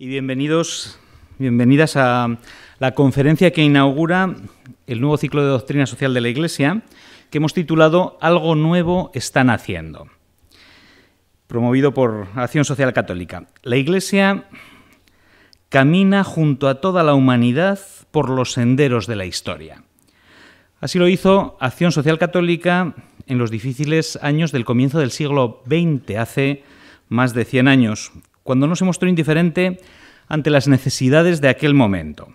y bienvenidos, bienvenidas a la conferencia que inaugura el nuevo ciclo de doctrina social de la Iglesia, que hemos titulado Algo nuevo están haciendo, promovido por Acción Social Católica. La Iglesia camina junto a toda la humanidad por los senderos de la historia. Así lo hizo Acción Social Católica en los difíciles años del comienzo del siglo XX, hace más de 100 años, cuando no se mostró indiferente ante las necesidades de aquel momento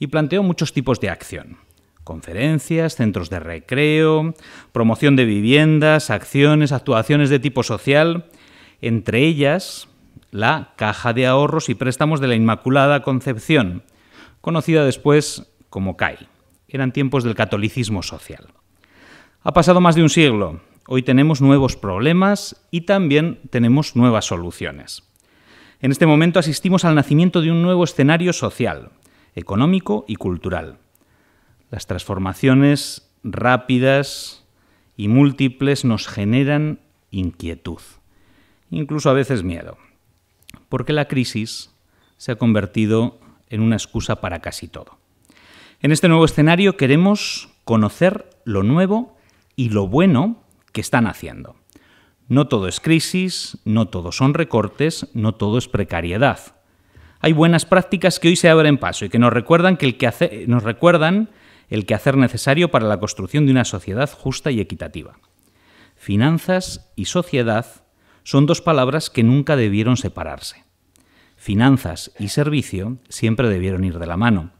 y planteó muchos tipos de acción. Conferencias, centros de recreo, promoción de viviendas, acciones, actuaciones de tipo social, entre ellas la Caja de Ahorros y Préstamos de la Inmaculada Concepción, conocida después como CAI. Eran tiempos del catolicismo social. Ha pasado más de un siglo, hoy tenemos nuevos problemas y también tenemos nuevas soluciones. En este momento asistimos al nacimiento de un nuevo escenario social, económico y cultural. Las transformaciones rápidas y múltiples nos generan inquietud, incluso a veces miedo, porque la crisis se ha convertido en una excusa para casi todo. En este nuevo escenario queremos conocer lo nuevo y lo bueno que están haciendo. No todo es crisis, no todo son recortes, no todo es precariedad. Hay buenas prácticas que hoy se abren paso y que nos recuerdan, el que nos el quehacer necesario para la construcción de una sociedad justa y equitativa. Finanzas y sociedad son dos palabras que nunca debieron separarse. Finanzas y servicio siempre debieron ir de la mano.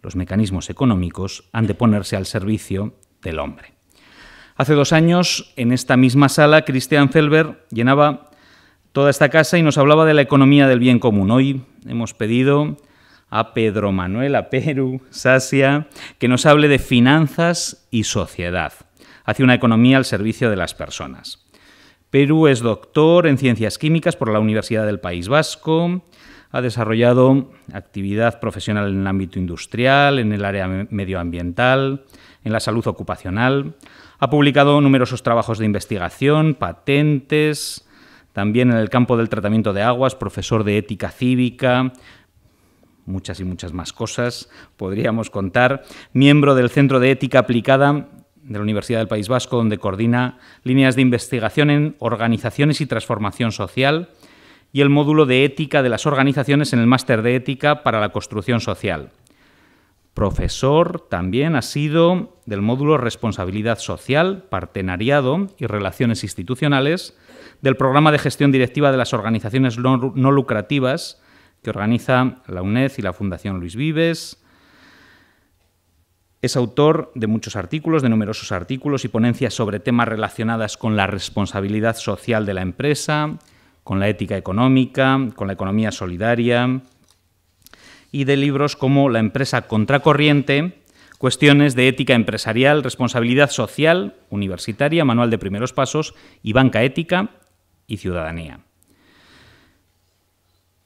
Los mecanismos económicos han de ponerse al servicio del hombre. Hace dos años, en esta misma sala, Cristian Felber llenaba toda esta casa y nos hablaba de la economía del bien común. Hoy hemos pedido a Pedro Manuel, a Perú, Sasia, que nos hable de finanzas y sociedad, hacia una economía al servicio de las personas. Perú es doctor en ciencias químicas por la Universidad del País Vasco, ha desarrollado actividad profesional en el ámbito industrial, en el área medioambiental, en la salud ocupacional, ha publicado numerosos trabajos de investigación, patentes, también en el campo del tratamiento de aguas, profesor de ética cívica, muchas y muchas más cosas podríamos contar, miembro del Centro de Ética Aplicada de la Universidad del País Vasco, donde coordina líneas de investigación en organizaciones y transformación social, y el módulo de ética de las organizaciones en el Máster de Ética para la Construcción Social. Profesor también ha sido del módulo Responsabilidad Social, Partenariado y Relaciones Institucionales del Programa de Gestión Directiva de las Organizaciones No, Lucrativas que organiza la UNED y la Fundación Luis Vives, es autor de muchos artículos, de numerosos artículos y ponencias sobre temas relacionados con la responsabilidad social de la empresa, con la ética económica, con la economía solidaria, y de libros como La empresa contracorriente, Cuestiones de ética empresarial, responsabilidad social, universitaria, manual de primeros pasos y banca ética y ciudadanía.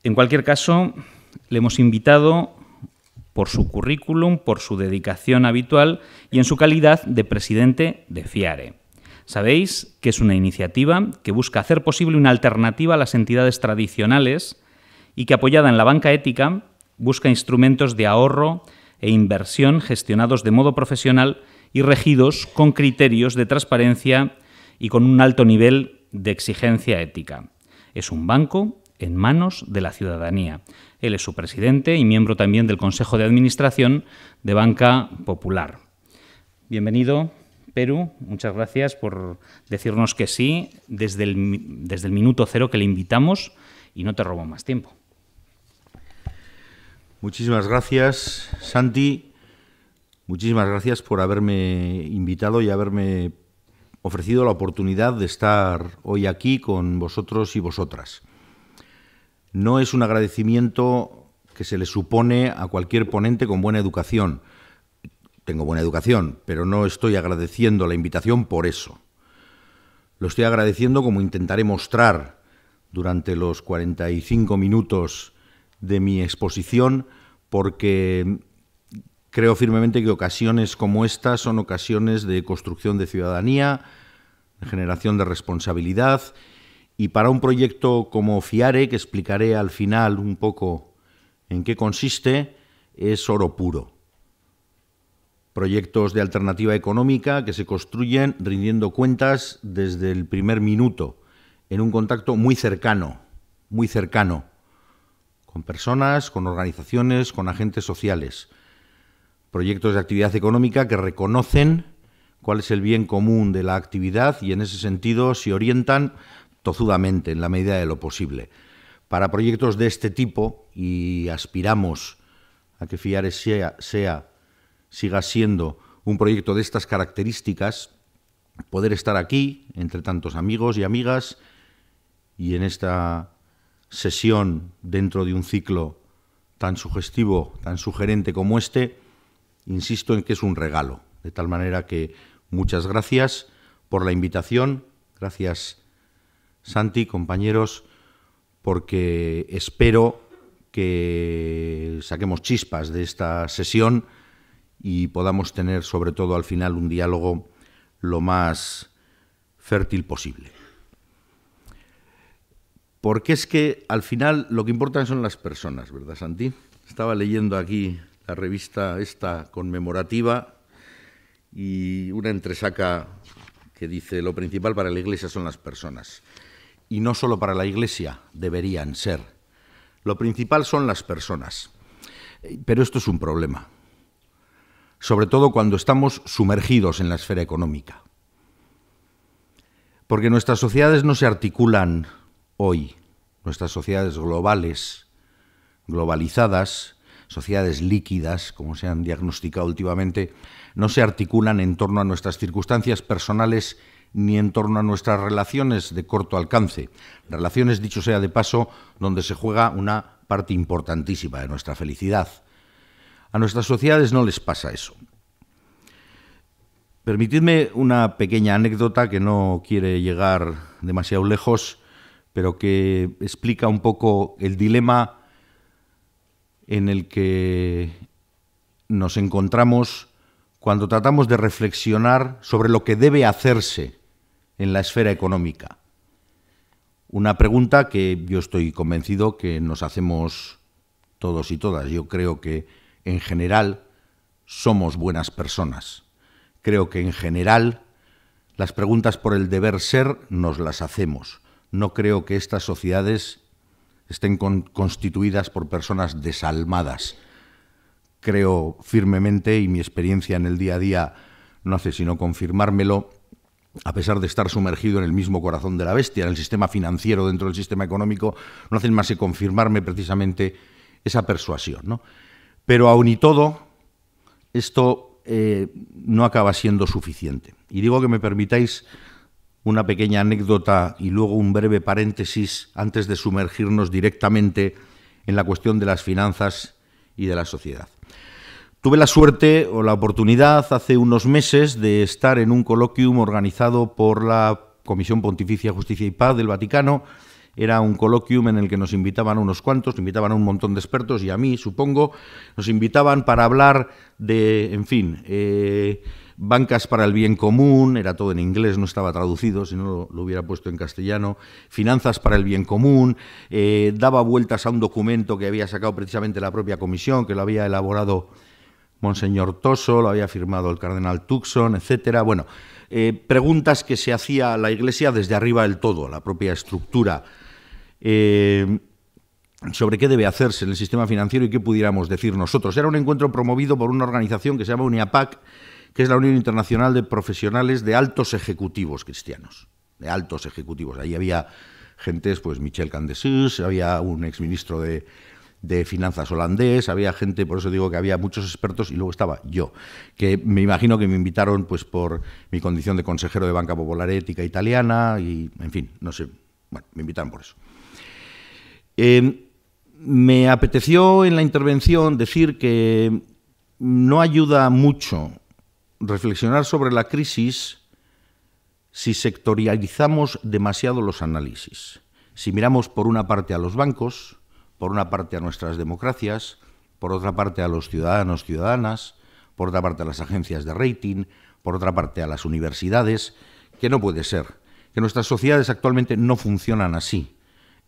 En cualquier caso, le hemos invitado por su currículum, por su dedicación habitual y en su calidad de presidente de FIARE. Sabéis que es una iniciativa que busca hacer posible una alternativa a las entidades tradicionales y que apoyada en la banca ética busca instrumentos de ahorro e inversión gestionados de modo profesional y regidos con criterios de transparencia y con un alto nivel de exigencia ética. Es un banco en manos de la ciudadanía. Él es su presidente y miembro también del Consejo de Administración de Banca Popular. Bienvenido, Perú. Muchas gracias por decirnos que sí desde el, desde el minuto cero que le invitamos y no te robo más tiempo. Muchísimas gracias, Santi. Muchísimas gracias por haberme invitado y haberme ofrecido la oportunidad de estar hoy aquí con vosotros y vosotras. No es un agradecimiento que se le supone a cualquier ponente con buena educación. Tengo buena educación, pero no estoy agradeciendo la invitación por eso. Lo estoy agradeciendo como intentaré mostrar durante los 45 minutos de mi exposición porque creo firmemente que ocasiones como esta son ocasiones de construcción de ciudadanía, de generación de responsabilidad y para un proyecto como FIARE, que explicaré al final un poco en qué consiste, es oro puro. Proyectos de alternativa económica que se construyen rindiendo cuentas desde el primer minuto, en un contacto muy cercano, muy cercano con personas, con organizaciones, con agentes sociales. Proyectos de actividad económica que reconocen cuál es el bien común de la actividad y en ese sentido se orientan tozudamente en la medida de lo posible. Para proyectos de este tipo, y aspiramos a que FIARES sea siga siendo un proyecto de estas características, poder estar aquí entre tantos amigos y amigas y en esta sesión dentro de un ciclo tan sugestivo, tan sugerente como este, insisto en que es un regalo. De tal manera que muchas gracias por la invitación, gracias Santi, compañeros, porque espero que saquemos chispas de esta sesión y podamos tener sobre todo al final un diálogo lo más fértil posible porque es que al final lo que importan son las personas, ¿verdad, Santi? Estaba leyendo aquí la revista esta conmemorativa y una entresaca que dice lo principal para la Iglesia son las personas. Y no solo para la Iglesia, deberían ser. Lo principal son las personas. Pero esto es un problema, sobre todo cuando estamos sumergidos en la esfera económica. Porque nuestras sociedades no se articulan hoy nuestras sociedades globales, globalizadas, sociedades líquidas, como se han diagnosticado últimamente, no se articulan en torno a nuestras circunstancias personales ni en torno a nuestras relaciones de corto alcance. Relaciones, dicho sea de paso, donde se juega una parte importantísima de nuestra felicidad. A nuestras sociedades no les pasa eso. Permitidme una pequeña anécdota que no quiere llegar demasiado lejos pero que explica un poco el dilema en el que nos encontramos cuando tratamos de reflexionar sobre lo que debe hacerse en la esfera económica. Una pregunta que yo estoy convencido que nos hacemos todos y todas. Yo creo que en general somos buenas personas. Creo que en general las preguntas por el deber ser nos las hacemos no creo que estas sociedades estén constituidas por personas desalmadas. Creo firmemente, y mi experiencia en el día a día no hace sino confirmármelo, a pesar de estar sumergido en el mismo corazón de la bestia, en el sistema financiero, dentro del sistema económico, no hacen más que confirmarme precisamente esa persuasión. Pero aun y todo, esto eh, no acaba siendo suficiente. Y digo que me permitáis una pequeña anécdota y luego un breve paréntesis antes de sumergirnos directamente en la cuestión de las finanzas y de la sociedad. Tuve la suerte o la oportunidad hace unos meses de estar en un coloquium organizado por la Comisión Pontificia Justicia y Paz del Vaticano. Era un coloquium en el que nos invitaban unos cuantos, invitaban a un montón de expertos y a mí, supongo, nos invitaban para hablar de, en fin, eh, Bancas para el Bien Común, era todo en inglés, no estaba traducido, si no lo, hubiera puesto en castellano, Finanzas para el Bien Común, eh, daba vueltas a un documento que había sacado precisamente la propia comisión, que lo había elaborado Monseñor Toso, lo había firmado el Cardenal Tucson, etcétera. Bueno, eh, preguntas que se hacía a la Iglesia desde arriba del todo, la propia estructura. Eh, sobre qué debe hacerse en el sistema financiero y qué pudiéramos decir nosotros. Era un encuentro promovido por una organización que se llama UNIAPAC, que es la Unión Internacional de Profesionales de Altos Ejecutivos Cristianos, de altos ejecutivos. Ahí había gente, pues Michel Candesus, había un exministro de, finanzas holandés, había gente, por eso digo que había muchos expertos y luego estaba yo, que me imagino que me invitaron pues por mi condición de consejero de Banca Popular Ética Italiana y, en fin, no sé, bueno, me invitaron por eso. me apeteció en la intervención decir que no ayuda mucho reflexionar sobre la crisis si sectorializamos demasiado los análisis, si miramos por una parte a los bancos, por una parte a nuestras democracias, por otra parte a los ciudadanos, ciudadanas, por otra parte a las agencias de rating, por otra parte a las universidades, que no puede ser, que nuestras sociedades actualmente no funcionan así,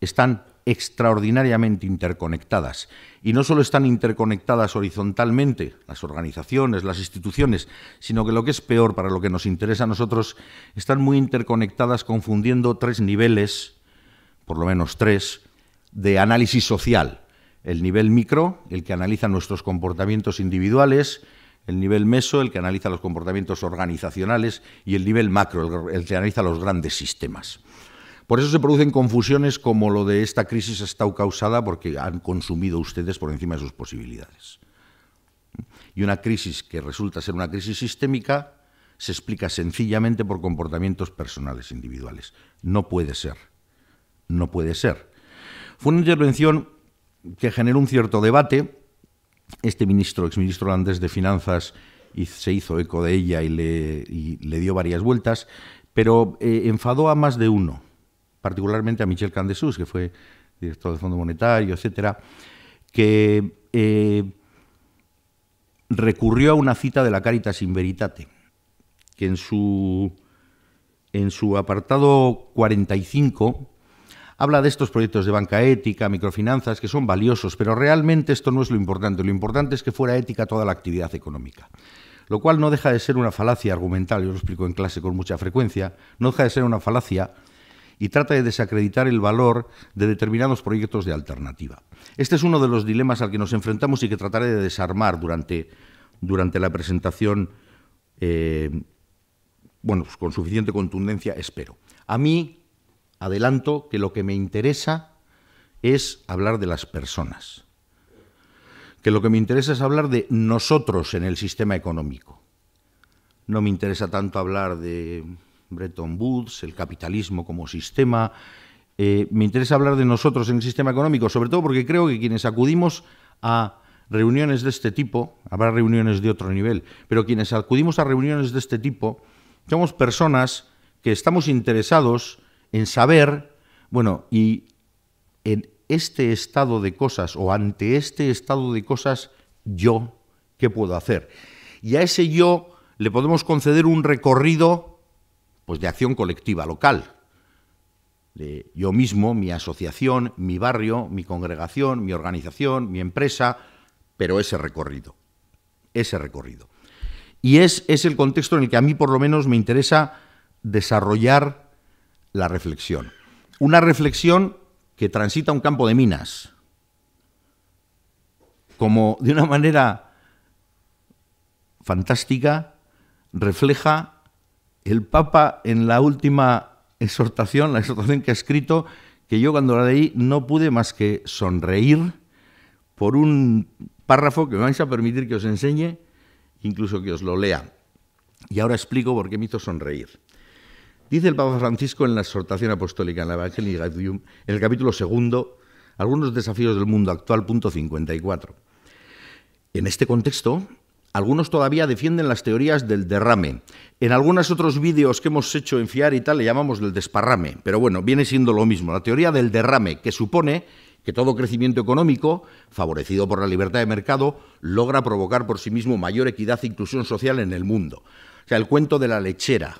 están extraordinariamente interconectadas. Y no solo están interconectadas horizontalmente, las organizaciones, las instituciones, sino que lo que es peor para lo que nos interesa a nosotros, están muy interconectadas confundiendo tres niveles, por lo menos tres, de análisis social. El nivel micro, el que analiza nuestros comportamientos individuales, el nivel meso, el que analiza los comportamientos organizacionales, y el nivel macro, el, que analiza los grandes sistemas. Por eso se producen confusiones como lo de esta crisis ha estado causada porque han consumido ustedes por encima de sus posibilidades. Y una crisis que resulta ser una crisis sistémica se explica sencillamente por comportamientos personales individuales. No puede ser. No puede ser. Fue una intervención que generó un cierto debate. Este ministro, exministro holandés de Finanzas, se hizo eco de ella y le, dio varias vueltas, pero eh, enfadó a más de uno particularmente a Michel Candesús, que fue director del Fondo Monetario, etcétera, que eh, recurrió a una cita de la Caritas in Veritate, que en su, en su apartado 45 habla de estos proyectos de banca ética, microfinanzas, que son valiosos, pero realmente esto no es lo importante. Lo importante es que fuera ética toda la actividad económica. Lo cual no deja de ser una falacia argumental, yo lo explico en clase con mucha frecuencia, no deja de ser una falacia y trata de desacreditar el valor de determinados proyectos de alternativa. Este es uno de los dilemas al que nos enfrentamos y que trataré de desarmar durante, durante la presentación, eh, bueno, pues con suficiente contundencia, espero. A mí, adelanto que lo que me interesa es hablar de las personas, que lo que me interesa es hablar de nosotros en el sistema económico. No me interesa tanto hablar de Bretton Woods, el capitalismo como sistema. Eh, me interesa hablar de nosotros en el sistema económico, sobre todo porque creo que quienes acudimos a reuniones de este tipo, habrá reuniones de otro nivel, pero quienes acudimos a reuniones de este tipo, somos personas que estamos interesados en saber, bueno, y en este estado de cosas o ante este estado de cosas, yo, ¿qué puedo hacer? Y a ese yo le podemos conceder un recorrido pues de acción colectiva local. yo mismo, mi asociación, mi barrio, mi congregación, mi organización, mi empresa, pero ese recorrido. Ese recorrido. Y es, es el contexto en el que a mí por lo menos me interesa desarrollar la reflexión. Una reflexión que transita un campo de minas, como de una manera fantástica refleja el Papa en la última exhortación, la exhortación que ha escrito, que yo cuando la leí no pude más que sonreír por un párrafo que me vais a permitir que os enseñe, incluso que os lo lea. Y ahora explico por qué me hizo sonreír. Dice el Papa Francisco en la exhortación apostólica, en la Evangelii Gaudium, en el capítulo segundo, algunos desafíos del mundo actual, punto 54. En este contexto, algunos todavía defienden las teorías del derrame. En algunos otros vídeos que hemos hecho en FIAR y tal le llamamos del desparrame, pero bueno, viene siendo lo mismo. La teoría del derrame, que supone que todo crecimiento económico, favorecido por la libertad de mercado, logra provocar por sí mismo mayor equidad e inclusión social en el mundo. O sea, el cuento de la lechera,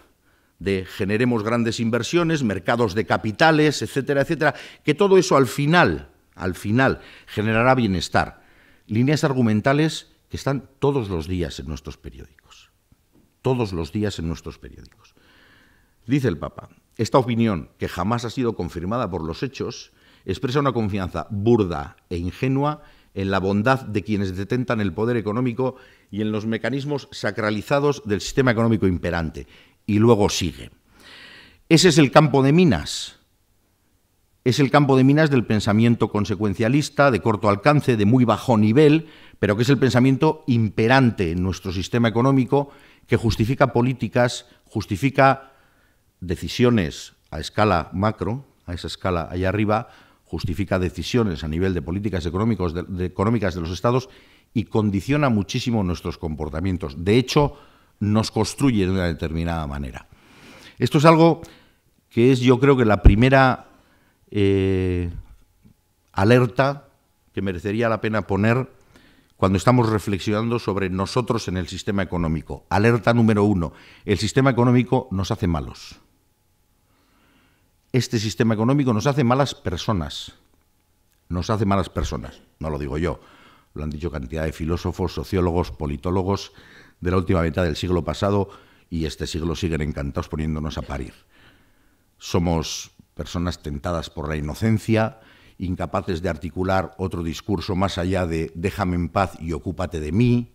de generemos grandes inversiones, mercados de capitales, etcétera, etcétera, que todo eso al final, al final, generará bienestar. Líneas argumentales que están todos los días en nuestros periódicos. Todos los días en nuestros periódicos. Dice el Papa, esta opinión, que jamás ha sido confirmada por los hechos, expresa una confianza burda e ingenua en la bondad de quienes detentan el poder económico y en los mecanismos sacralizados del sistema económico imperante. Y luego sigue. Ese es el campo de minas. Es el campo de minas del pensamiento consecuencialista, de corto alcance, de muy bajo nivel, pero que es el pensamiento imperante en nuestro sistema económico que justifica políticas, justifica decisiones a escala macro, a esa escala allá arriba, justifica decisiones a nivel de políticas económicas de los estados y condiciona muchísimo nuestros comportamientos. De hecho, nos construye de una determinada manera. Esto es algo que es yo creo que la primera eh, alerta que merecería la pena poner cuando estamos reflexionando sobre nosotros en el sistema económico. Alerta número uno, el sistema económico nos hace malos. Este sistema económico nos hace malas personas. Nos hace malas personas, no lo digo yo. Lo han dicho cantidad de filósofos, sociólogos, politólogos de la última mitad del siglo pasado y este siglo siguen encantados poniéndonos a parir. Somos personas tentadas por la inocencia, incapaces de articular otro discurso más allá de déjame en paz y ocúpate de mí.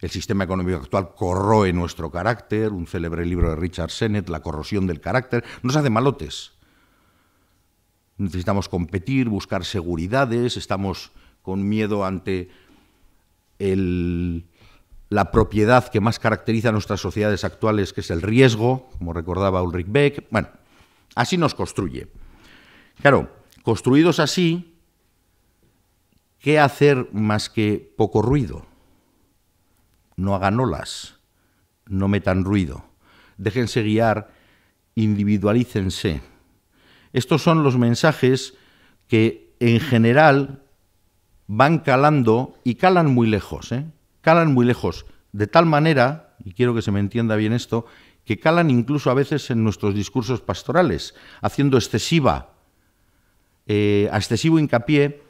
El sistema económico actual corroe nuestro carácter, un célebre libro de Richard Sennett, La corrosión del carácter, nos hace malotes. Necesitamos competir, buscar seguridades, estamos con miedo ante la propiedad que más caracteriza a nuestras sociedades actuales, que es el riesgo, como recordaba Ulrich Beck. Bueno, así nos construye. Claro, Construidos así, ¿qué hacer más que poco ruido? No hagan olas, no metan ruido, déjense guiar, individualícense. Estos son los mensajes que en general van calando y calan muy lejos, ¿eh? calan muy lejos, de tal manera, y quiero que se me entienda bien esto, que calan incluso a veces en nuestros discursos pastorales, haciendo excesiva eh, excesivo hincapié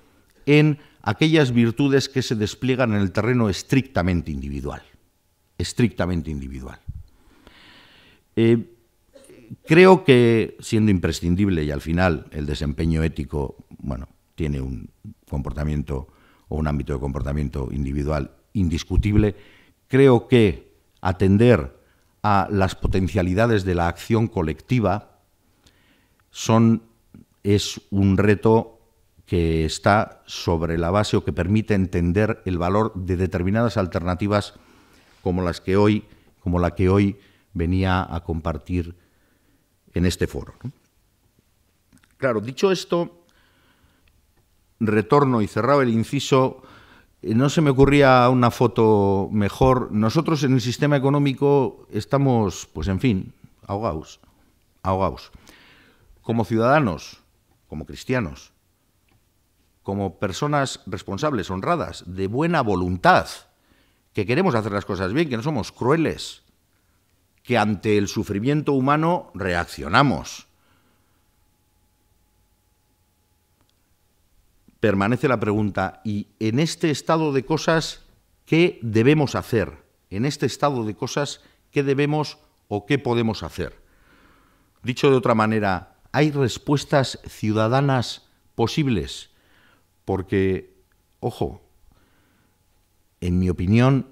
en aquellas virtudes que se despliegan en el terreno estrictamente individual. Estrictamente individual. Eh, creo que, siendo imprescindible, y al final el desempeño ético, bueno, tiene un comportamiento o un ámbito de comportamiento individual indiscutible, creo que atender a las potencialidades de la acción colectiva son es un reto que está sobre la base o que permite entender el valor de determinadas alternativas como las que hoy, como la que hoy venía a compartir en este foro. Claro, dicho esto, retorno y cerraba el inciso. Eh, no se me ocurría una foto mejor. Nosotros en el sistema económico estamos, pues en fin, ahogados, ahogados. Como ciudadanos, como cristianos, como personas responsables, honradas, de buena voluntad, que queremos hacer las cosas bien, que no somos crueles, que ante el sufrimiento humano reaccionamos. Permanece la pregunta, ¿y en este estado de cosas qué debemos hacer? En este estado de cosas, ¿qué debemos o qué podemos hacer? Dicho de otra manera, hay respuestas ciudadanas posibles, porque, ojo, en mi opinión,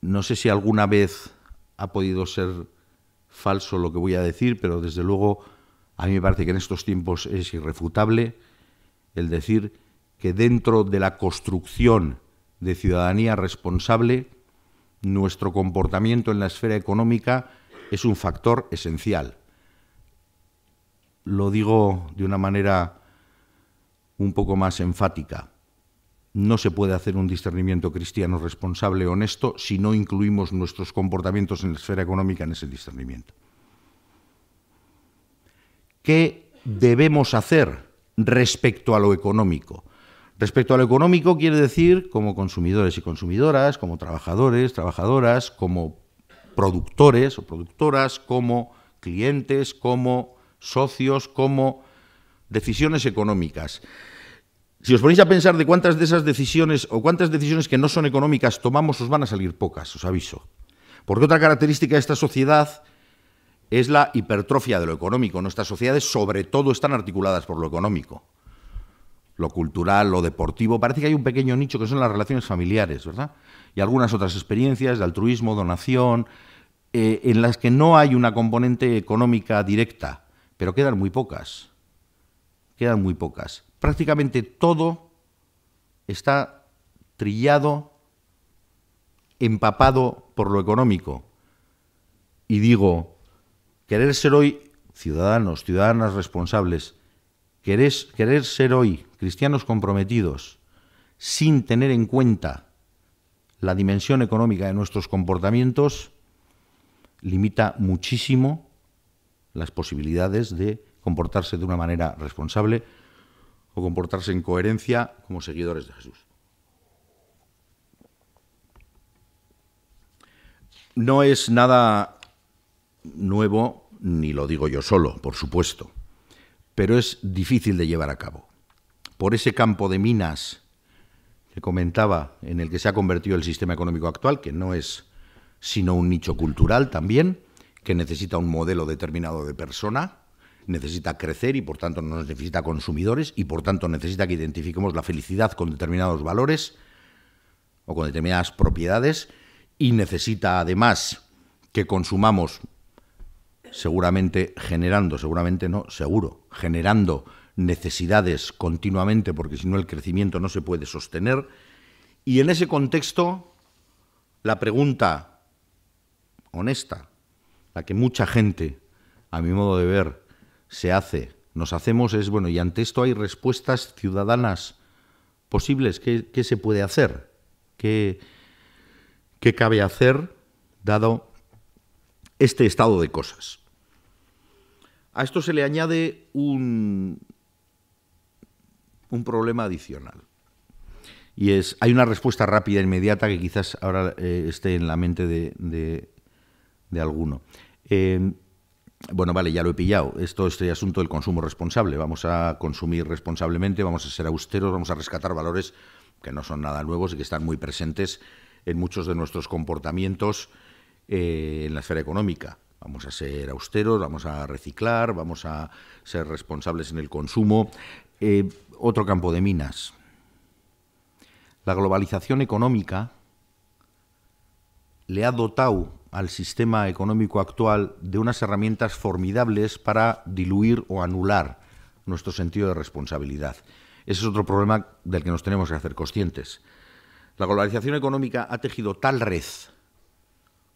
no sé si alguna vez ha podido ser falso lo que voy a decir, pero desde luego a mí me parece que en estos tiempos es irrefutable el decir que dentro de la construcción de ciudadanía responsable, nuestro comportamiento en la esfera económica es un factor esencial lo digo de una manera un poco más enfática. No se puede hacer un discernimiento cristiano responsable, honesto, si no incluimos nuestros comportamientos en la esfera económica en ese discernimiento. ¿Qué debemos hacer respecto a lo económico? Respecto a lo económico quiere decir como consumidores y consumidoras, como trabajadores, trabajadoras, como productores o productoras, como clientes, como socios como decisiones económicas. Si os ponéis a pensar de cuántas de esas decisiones o cuántas decisiones que no son económicas tomamos, os van a salir pocas, os aviso. Porque otra característica de esta sociedad es la hipertrofia de lo económico. Nuestras sociedades sobre todo están articuladas por lo económico. Lo cultural, lo deportivo, parece que hay un pequeño nicho que son las relaciones familiares, ¿verdad? Y algunas otras experiencias de altruismo, donación, eh, en las que no hay una componente económica directa pero quedan muy pocas. Quedan muy pocas. Prácticamente todo está trillado, empapado por lo económico. Y digo, querer ser hoy ciudadanos, ciudadanas responsables, querer, querer ser hoy cristianos comprometidos, sin tener en cuenta la dimensión económica de nuestros comportamientos, limita muchísimo las posibilidades de comportarse de una manera responsable o comportarse en coherencia como seguidores de Jesús. No es nada nuevo, ni lo digo yo solo, por supuesto, pero es difícil de llevar a cabo. Por ese campo de minas que comentaba, en el que se ha convertido el sistema económico actual, que no es sino un nicho cultural también, que necesita un modelo determinado de persona, necesita crecer y por tanto no necesita consumidores y por tanto necesita que identifiquemos la felicidad con determinados valores o con determinadas propiedades y necesita además que consumamos seguramente generando, seguramente no, seguro, generando necesidades continuamente porque si no el crecimiento no se puede sostener y en ese contexto la pregunta honesta la que mucha gente, a mi modo de ver, se hace, nos hacemos es, bueno, y ante esto hay respuestas ciudadanas posibles. ¿Qué, se puede hacer? ¿Qué, cabe hacer dado este estado de cosas? A esto se le añade un, un problema adicional. Y es, hay una respuesta rápida, e inmediata, que quizás ahora eh, esté en la mente de alguno. Em, bueno, vale, ya lo he pillado. Esto, es este el asunto del consumo responsable. Vamos a consumir responsablemente, vamos a ser austeros, vamos a rescatar valores que no son nada nuevos y que están muy presentes en muchos de nuestros comportamientos eh, en la esfera económica. Vamos a ser austeros, vamos a reciclar, vamos a ser responsables en el consumo. Eh, otro campo de minas. La globalización económica le ha dotado al sistema económico actual de unas herramientas formidables para diluir o anular nuestro sentido de responsabilidad. Ese es otro problema del que nos tenemos que hacer conscientes. La globalización económica ha tejido tal red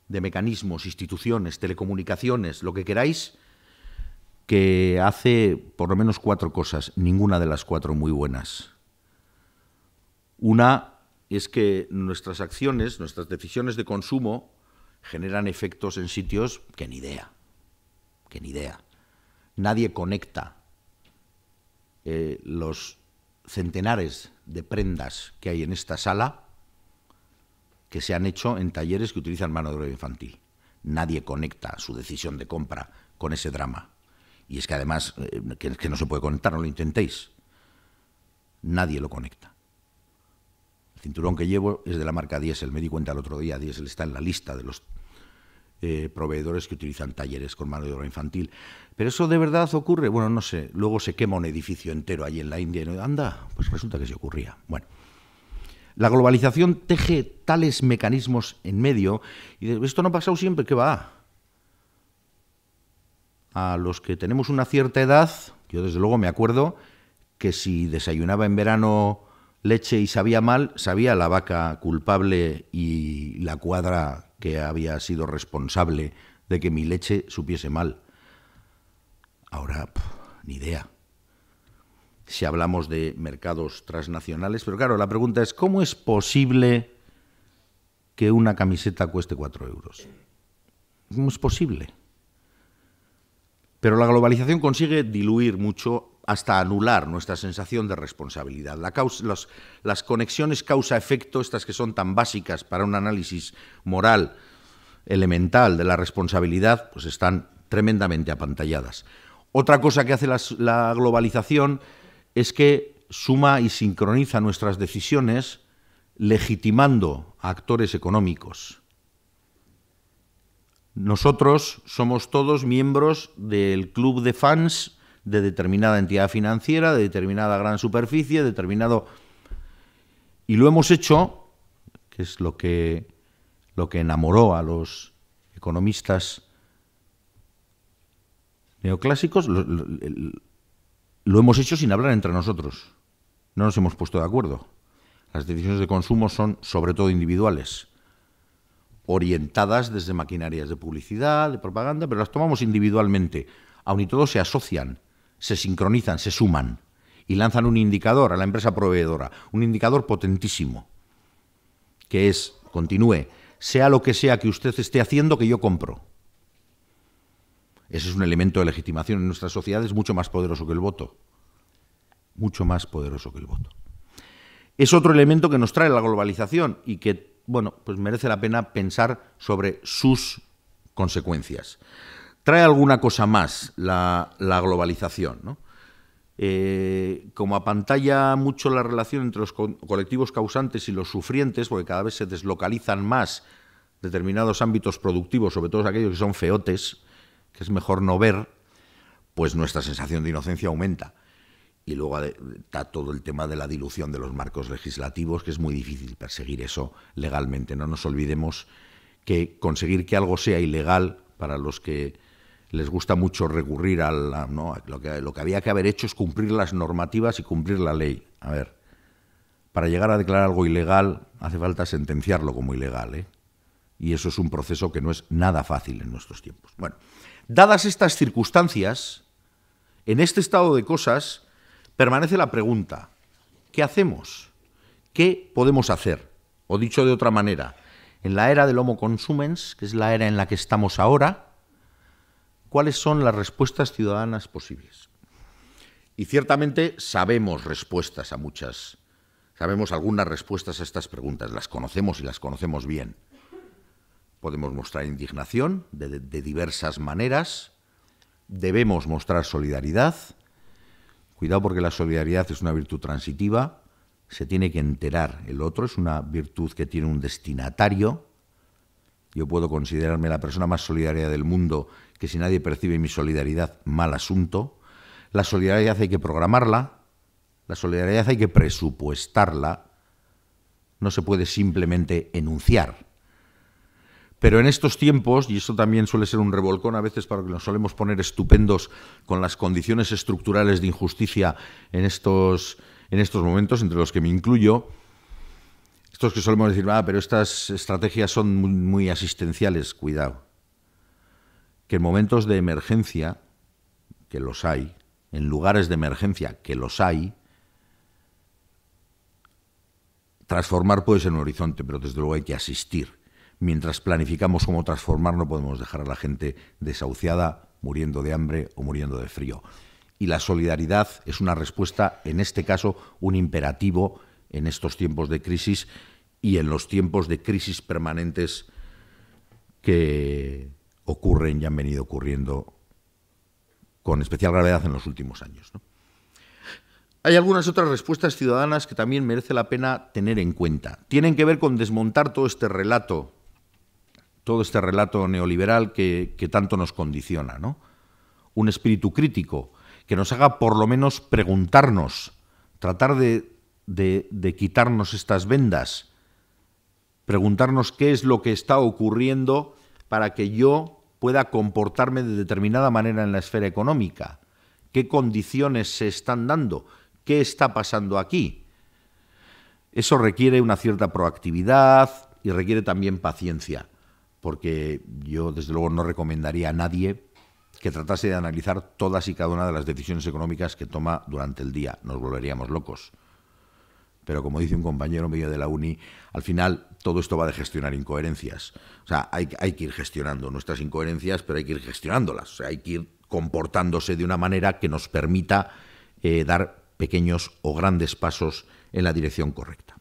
de mecanismos, instituciones, telecomunicaciones, lo que queráis, que hace por lo menos cuatro cosas, ninguna de las cuatro muy buenas. Una es que nuestras acciones, nuestras decisiones de consumo generan efectos en sitios que ni idea, que ni idea. Nadie conecta eh, los centenares de prendas que hay en esta sala que se han hecho en talleres que utilizan mano de obra infantil. Nadie conecta su decisión de compra con ese drama. Y es que además, eh, que no se puede conectar, no lo intentéis. Nadie lo conecta. El cinturón que llevo es de la marca Diesel. Me di cuenta el otro día, Diesel está en la lista de los eh, proveedores que utilizan talleres con mano de obra infantil. Pero eso de verdad ocurre, bueno, no sé, luego se quema un edificio entero ahí en la India y no, anda, pues resulta que se ocurría. Bueno. La globalización teje tales mecanismos en medio y esto no ha pasado siempre, ¿qué va? A los que tenemos una cierta edad, yo desde luego me acuerdo que si desayunaba en verano leche y sabía mal, sabía la vaca culpable y la cuadra que había sido responsable de que mi leche supiese mal. Ahora, ni idea. Si hablamos de mercados transnacionales, pero claro, la pregunta es, ¿cómo es posible que una camiseta cueste 4 euros? ¿Cómo es posible? Pero la globalización consigue diluir mucho hasta anular nuestra sensación de responsabilidad. las conexiones causa-efecto, estas que son tan básicas para un análisis moral elemental de la responsabilidad, pues están tremendamente apantalladas. Otra cosa que hace la, la globalización es que suma y sincroniza nuestras decisiones legitimando a actores económicos. Nosotros somos todos miembros del club de fans de determinada entidad financiera, de determinada gran superficie, determinado... Y lo hemos hecho, que es lo que, lo que enamoró a los economistas neoclásicos, lo, hemos hecho sin hablar entre nosotros. No nos hemos puesto de acuerdo. Las decisiones de consumo son sobre todo individuales, orientadas desde maquinarias de publicidad, de propaganda, pero las tomamos individualmente. Aun y todo se asocian se sincronizan, se suman y lanzan un indicador a la empresa proveedora, un indicador potentísimo, que es, continúe, sea lo que sea que usted esté haciendo que yo compro. Ese es un elemento de legitimación en nuestras sociedades mucho más poderoso que el voto. Mucho más poderoso que el voto. Es otro elemento que nos trae la globalización y que, bueno, pues merece la pena pensar sobre sus consecuencias trae alguna cosa más la, globalización, ¿no? Eh, como apantalla mucho la relación entre los colectivos causantes y los sufrientes, porque cada vez se deslocalizan más determinados ámbitos productivos, sobre todo aquellos que son feotes, que es mejor no ver, pues nuestra sensación de inocencia aumenta. Y luego está todo el tema de la dilución de los marcos legislativos, que es muy difícil perseguir eso legalmente. No nos olvidemos que conseguir que algo sea ilegal para los que les gusta mucho recurrir a lo, que, lo que había que haber hecho es cumplir las normativas y cumplir la ley. A ver, para llegar a declarar algo ilegal hace falta sentenciarlo como ilegal, ¿eh? Y eso es un proceso que no es nada fácil en nuestros tiempos. Bueno, dadas estas circunstancias, en este estado de cosas permanece la pregunta, ¿qué hacemos? ¿Qué podemos hacer? O dicho de otra manera, en la era del Homo Consumens, que es la era en la que estamos ahora, cuáles son las respuestas ciudadanas posibles. Y ciertamente sabemos respuestas a muchas, sabemos algunas respuestas a estas preguntas, las conocemos y las conocemos bien. Podemos mostrar indignación de, diversas maneras, debemos mostrar solidaridad, cuidado porque la solidaridad es una virtud transitiva, se tiene que enterar el otro, es una virtud que tiene un destinatario. Yo puedo considerarme la persona más solidaria del mundo que si nadie percibe mi solidaridad, mal asunto. La solidaridad hay que programarla, la solidaridad hay que presupuestarla, no se puede simplemente enunciar. Pero en estos tiempos, y eso también suele ser un revolcón a veces para que nos solemos poner estupendos con las condiciones estructurales de injusticia en estos, en estos momentos, entre los que me incluyo, estos que solemos decir, ah, pero estas estrategias son muy asistenciales, cuidado que en momentos de emergencia, que los hay, en lugares de emergencia, que los hay, transformar puede ser un horizonte, pero desde luego hay que asistir. Mientras planificamos cómo transformar, no podemos dejar a la gente desahuciada, muriendo de hambre o muriendo de frío. Y la solidaridad es una respuesta, en este caso, un imperativo en estos tiempos de crisis y en los tiempos de crisis permanentes que, ocurren y han venido ocurriendo con especial gravedad en los últimos años. Hay algunas otras respuestas ciudadanas que también merece la pena tener en cuenta. Tienen que ver con desmontar todo este relato, todo este relato neoliberal que, tanto nos condiciona. Un espíritu crítico que nos haga por lo menos preguntarnos, tratar de quitarnos estas vendas, preguntarnos qué es lo que está ocurriendo para que yo pueda comportarme de determinada manera en la esfera económica, qué condiciones se están dando, qué está pasando aquí. Eso requiere una cierta proactividad y requiere también paciencia, porque yo desde luego no recomendaría a nadie que tratase de analizar todas y cada una de las decisiones económicas que toma durante el día. Nos volveríamos locos. Pero como dice un compañero medio de la uni, al final todo esto va de gestionar incoherencias. O sea, hay, que ir gestionando nuestras incoherencias, pero hay que ir gestionándolas. sea, hay que ir comportándose de una manera que nos permita eh, dar pequeños o grandes pasos en la dirección correcta.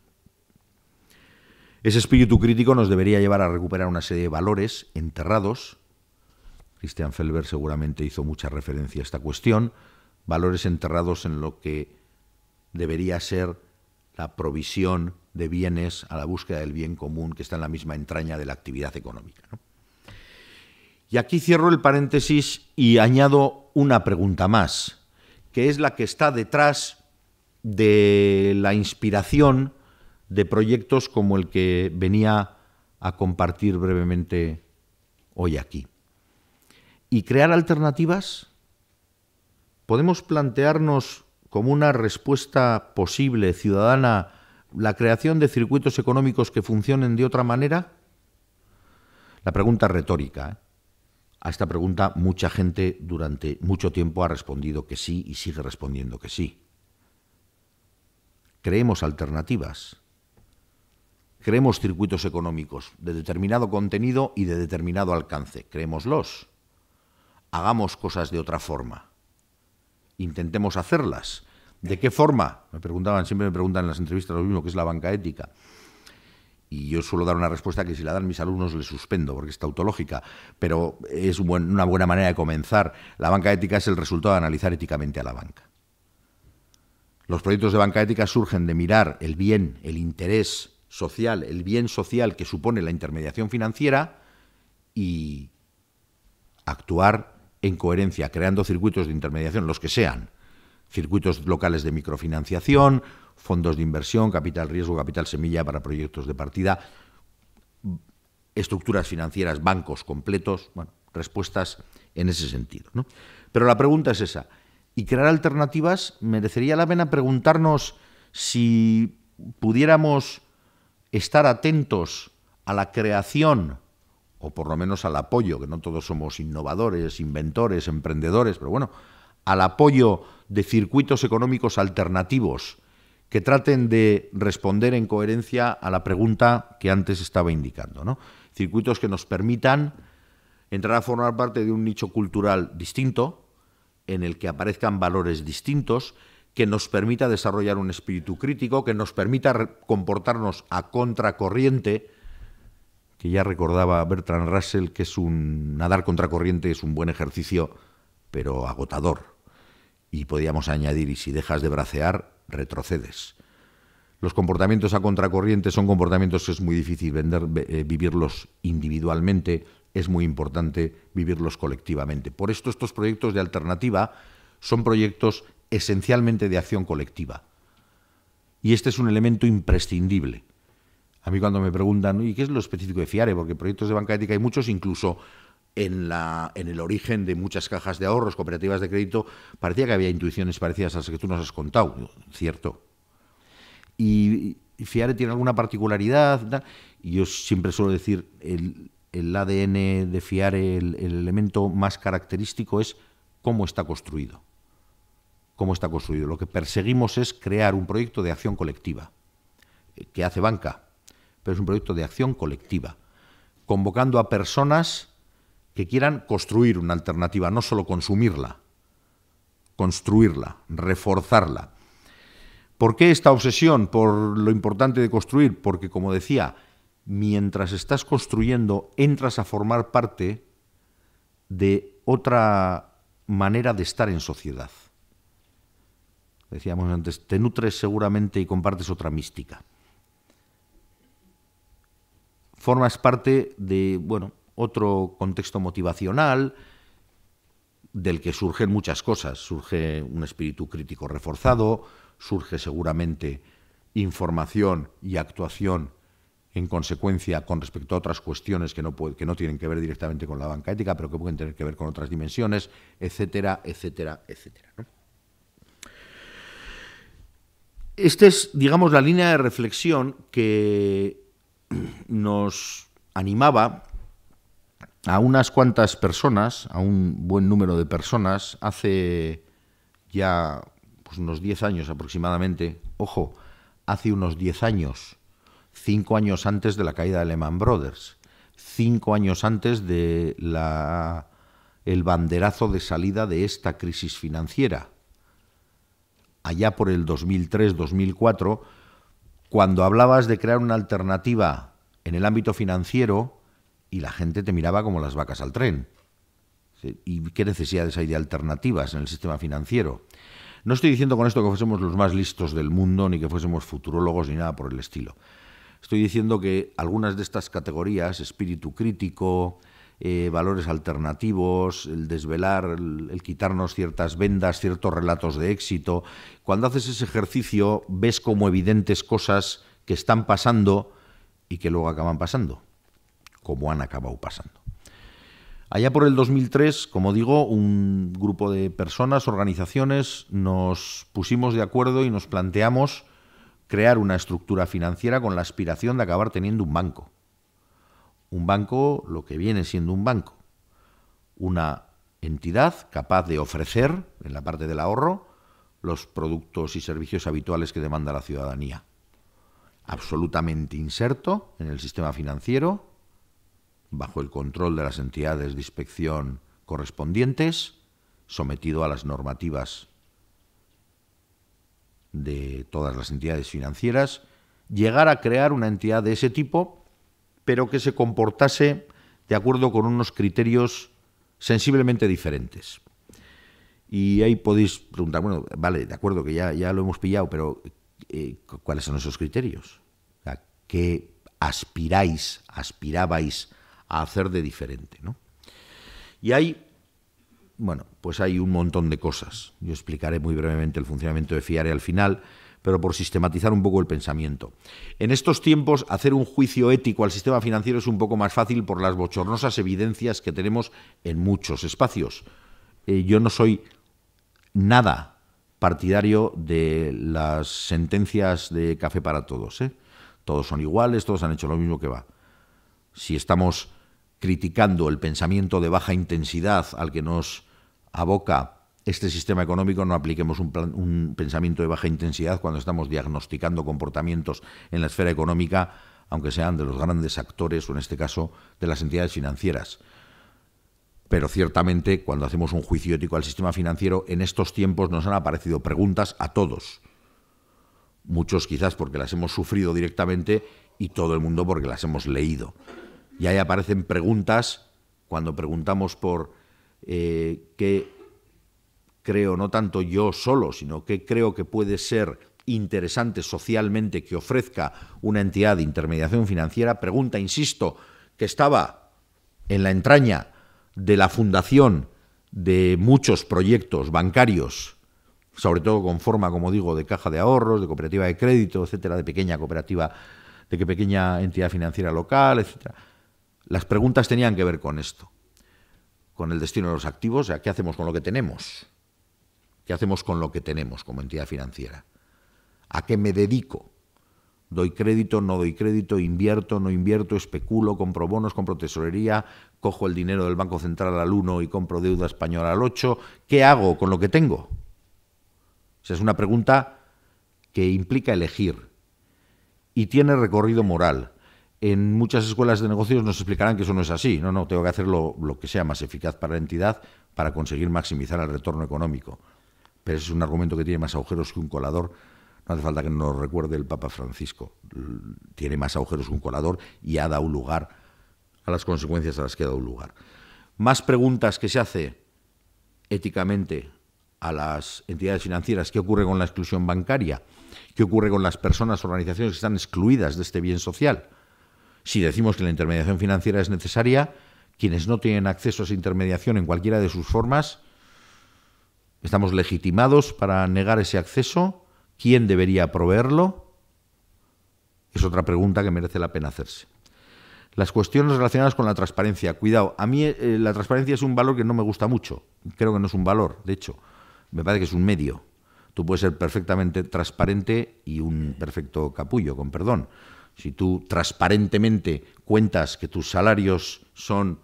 Ese espíritu crítico nos debería llevar a recuperar una serie de valores enterrados. Christian Felber seguramente hizo mucha referencia a esta cuestión. Valores enterrados en lo que debería ser la provisión de bienes a la búsqueda del bien común que está en la misma entraña de la actividad económica. Y aquí cierro el paréntesis y añado una pregunta más, que es la que está detrás de la inspiración de proyectos como el que venía a compartir brevemente hoy aquí. ¿Y crear alternativas? ¿Podemos plantearnos como una respuesta posible, ciudadana, la creación de circuitos económicos que funcionen de otra manera? La pregunta retórica. ¿eh? A esta pregunta mucha gente durante mucho tiempo ha respondido que sí y sigue respondiendo que sí. Creemos alternativas. Creemos circuitos económicos de determinado contenido y de determinado alcance. Creémoslos. Hagamos cosas de otra forma intentemos hacerlas. ¿De qué forma? Me preguntaban, siempre me preguntan en las entrevistas lo mismo, qué es la banca ética? Y yo suelo dar una respuesta que si la dan mis alumnos les suspendo, porque es tautológica, pero es una buena manera de comenzar. La banca ética es el resultado de analizar éticamente a la banca. Los proyectos de banca ética surgen de mirar el bien, el interés social, el bien social que supone la intermediación financiera y actuar en coherencia, creando circuitos de intermediación, los que sean, circuitos locales de microfinanciación, fondos de inversión, capital riesgo, capital semilla para proyectos de partida, estructuras financieras, bancos completos, bueno, respuestas en ese sentido. Pero la pregunta es esa. ¿Y crear alternativas? ¿Merecería la pena preguntarnos si pudiéramos estar atentos a la creación o por lo menos al apoyo, que no todos somos innovadores, inventores, emprendedores, pero bueno, al apoyo de circuitos económicos alternativos que traten de responder en coherencia a la pregunta que antes estaba indicando. ¿no? Circuitos que nos permitan entrar a formar parte de un nicho cultural distinto, en el que aparezcan valores distintos, que nos permita desarrollar un espíritu crítico, que nos permita comportarnos a contracorriente, que ya recordaba Bertrand Russell, que es un nadar contracorriente, es un buen ejercicio, pero agotador. Y podíamos añadir, y si dejas de bracear, retrocedes. Los comportamientos a contracorriente son comportamientos que es muy difícil eh, vivirlos individualmente, es muy importante vivirlos colectivamente. Por esto estos proyectos de alternativa son proyectos esencialmente de acción colectiva. Y este es un elemento imprescindible a mí cuando me preguntan, ¿y qué es lo específico de FIARE? Porque proyectos de banca ética hay muchos, incluso en, la, en el origen de muchas cajas de ahorros, cooperativas de crédito, parecía que había intuiciones parecidas a las que tú nos has contado, ¿cierto? Y, FIARE tiene alguna particularidad, y yo siempre suelo decir, el, ADN de FIARE, el elemento más característico es cómo está construido. Cómo está construido. Lo que perseguimos es crear un proyecto de acción colectiva eh, que hace banca, pero es un proyecto de acción colectiva, convocando a personas que quieran construir una alternativa, no solo consumirla, construirla, reforzarla. ¿Por qué esta obsesión por lo importante de construir? Porque, como decía, mientras estás construyendo, entras a formar parte de otra manera de estar en sociedad. Decíamos antes, te nutres seguramente y compartes otra mística formas parte de, bueno, otro contexto motivacional del que surgen muchas cosas. Surge un espíritu crítico reforzado, surge seguramente información y actuación en consecuencia con respecto a otras cuestiones que no, que no tienen que ver directamente con la banca ética, pero que pueden tener que ver con otras dimensiones, etcétera, etcétera, etcétera. ¿no? Esta es, digamos, la línea de reflexión que nos animaba a unas cuantas personas, a un buen número de personas, hace ya pues, unos 10 años aproximadamente, ojo, hace unos 10 años, 5 años antes de la caída de Lehman Brothers, 5 años antes de la el banderazo de salida de esta crisis financiera. Allá por el 2003-2004 cuando hablabas de crear una alternativa en el ámbito financiero y la gente te miraba como las vacas al tren. ¿Y qué necesidades hay de alternativas en el sistema financiero? No estoy diciendo con esto que fuésemos los más listos del mundo, ni que fuésemos futurólogos, ni nada por el estilo. Estoy diciendo que algunas de estas categorías, espíritu crítico, eh, valores alternativos, el desvelar, el, el, quitarnos ciertas vendas, ciertos relatos de éxito. Cuando haces ese ejercicio ves como evidentes cosas que están pasando y que luego acaban pasando, como han acabado pasando. Allá por el 2003, como digo, un grupo de personas, organizaciones, nos pusimos de acuerdo y nos planteamos crear una estructura financiera con la aspiración de acabar teniendo un banco. Un banco, lo que viene siendo un banco, una entidad capaz de ofrecer, en la parte del ahorro, los productos y servicios habituales que demanda la ciudadanía. Absolutamente inserto en el sistema financiero, bajo el control de las entidades de inspección correspondientes, sometido a las normativas de todas las entidades financieras, llegar a crear una entidad de ese tipo pero que se comportase de acuerdo con unos criterios sensiblemente diferentes. Y ahí podéis preguntar, bueno, vale, de acuerdo que ya, ya lo hemos pillado, pero eh, ¿cuáles son esos criterios? ¿Qué aspiráis, aspirabais a hacer de diferente? Y hay, bueno, pues hay un montón de cosas. Yo explicaré muy brevemente el funcionamiento de FIARE al final, pero por sistematizar un poco el pensamiento. En estos tiempos, hacer un juicio ético al sistema financiero es un poco más fácil por las bochornosas evidencias que tenemos en muchos espacios. Eh, yo no soy nada partidario de las sentencias de café para todos. ¿eh? Todos son iguales, todos han hecho lo mismo que va. Si estamos criticando el pensamiento de baja intensidad al que nos aboca este sistema económico no apliquemos un, pensamiento de baja intensidad cuando estamos diagnosticando comportamientos en la esfera económica, aunque sean de los grandes actores o en este caso de las entidades financieras. Pero ciertamente cuando hacemos un juicio ético al sistema financiero, en estos tiempos nos han aparecido preguntas a todos. Muchos quizás porque las hemos sufrido directamente y todo el mundo porque las hemos leído. Y ahí aparecen preguntas cuando preguntamos por eh, qué creo no tanto yo solo, sino que creo que puede ser interesante socialmente que ofrezca una entidad de intermediación financiera, pregunta, insisto, que estaba en la entraña de la fundación de muchos proyectos bancarios, sobre todo con forma, como digo, de caja de ahorros, de cooperativa de crédito, etcétera, de pequeña cooperativa, de que pequeña entidad financiera local, etcétera. Las preguntas tenían que ver con esto, con el destino de los activos, o sea, ¿qué hacemos con lo que tenemos? ¿Qué hacemos con lo que tenemos como entidad financiera? ¿A qué me dedico? ¿Doy crédito, no doy crédito? ¿Invierto, no invierto? ¿Especulo? ¿Compro bonos? ¿Compro tesorería? ¿Cojo el dinero del Banco Central al 1 y compro deuda española al 8? ¿Qué hago con lo que tengo? es una pregunta que implica elegir y tiene recorrido moral. En muchas escuelas de negocios nos explicarán que eso no es así. No, no, tengo que hacer lo que sea más eficaz para la entidad para conseguir maximizar el retorno económico es un argumento que tiene más agujeros que un colador. No hace falta que nos recuerde el Papa Francisco. Tiene más agujeros que un colador y ha dado lugar a las consecuencias a las que ha dado lugar. Más preguntas que se hace éticamente a las entidades financieras. ¿Qué ocurre con la exclusión bancaria? ¿Qué ocurre con las personas, organizaciones que están excluidas de este bien social? Si decimos que la intermediación financiera es necesaria, quienes no tienen acceso a esa intermediación en cualquiera de sus formas ¿Estamos legitimados para negar ese acceso? ¿Quién debería proveerlo? Es otra pregunta que merece la pena hacerse. Las cuestiones relacionadas con la transparencia. Cuidado, a mí eh, la transparencia es un valor que no me gusta mucho. Creo que no es un valor, de hecho. Me parece que es un medio. Tú puedes ser perfectamente transparente y un perfecto capullo, con perdón. Si tú transparentemente cuentas que tus salarios son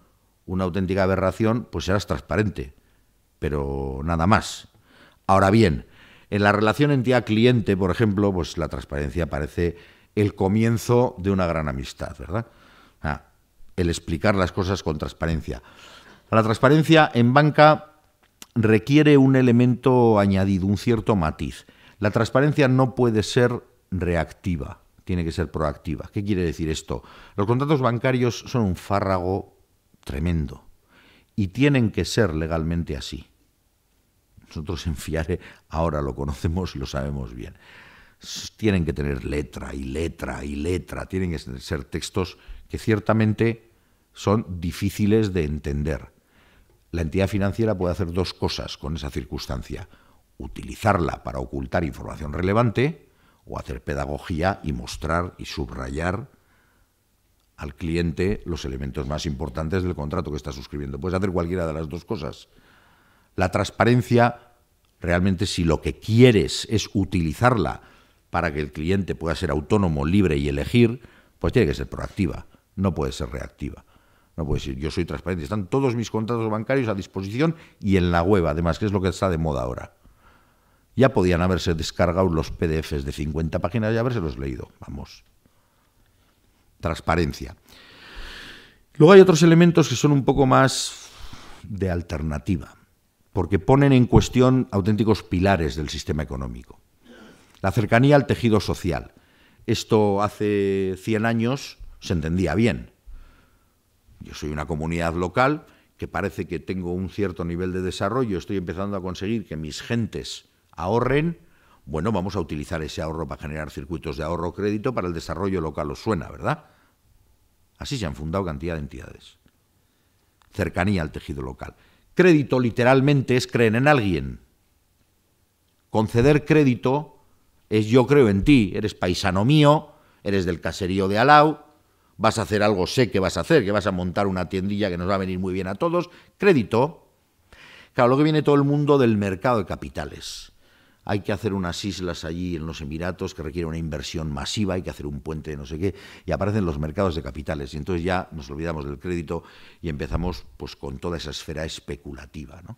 una auténtica aberración, pues serás transparente pero nada más. Ahora bien, en la relación entidad-cliente, por ejemplo, pues la transparencia parece el comienzo de una gran amistad, ¿verdad? el explicar las cosas con transparencia. La transparencia en banca requiere un elemento añadido, un cierto matiz. La transparencia no puede ser reactiva, tiene que ser proactiva. ¿Qué quiere decir esto? Los contratos bancarios son un fárrago tremendo y tienen que ser legalmente así. Nosotros en Fiare ahora lo conocemos y lo sabemos bien. Tienen que tener letra y letra y letra, tienen que ser textos que ciertamente son difíciles de entender. La entidad financiera puede hacer dos cosas con esa circunstancia. Utilizarla para ocultar información relevante o hacer pedagogía y mostrar y subrayar al cliente los elementos más importantes del contrato que está suscribiendo. Puedes hacer cualquiera de las dos cosas. La transparencia realmente si lo que quieres es utilizarla para que el cliente pueda ser autónomo, libre y elegir, pues tiene que ser proactiva, no puede ser reactiva. No puede decir, yo soy transparente, están todos mis contratos bancarios a disposición y en la web, además, que es lo que está de moda ahora. Ya podían haberse descargado los PDFs de 50 páginas y haberse los leído, vamos. Transparencia. Luego hay otros elementos que son un poco más de alternativa porque ponen en cuestión auténticos pilares del sistema económico. La cercanía al tejido social. Esto hace 100 años se entendía bien. Yo soy una comunidad local que parece que tengo un cierto nivel de desarrollo, estoy empezando a conseguir que mis gentes ahorren, bueno, vamos a utilizar ese ahorro para generar circuitos de ahorro crédito para el desarrollo local, os suena, ¿verdad? Así se han fundado cantidad de entidades. Cercanía al tejido local. Crédito literalmente es creer en alguien. Conceder crédito es yo creo en ti, eres paisano mío, eres del caserío de Alau, vas a hacer algo, sé que vas a hacer, que vas a montar una tiendilla que nos va a venir muy bien a todos. Crédito. Claro, lo que viene todo el mundo del mercado de capitales hay que hacer unas islas allí en los Emiratos que requiere una inversión masiva, hay que hacer un puente de no sé qué, y aparecen los mercados de capitales. Y entonces ya nos olvidamos del crédito y empezamos pues, con toda esa esfera especulativa, ¿no?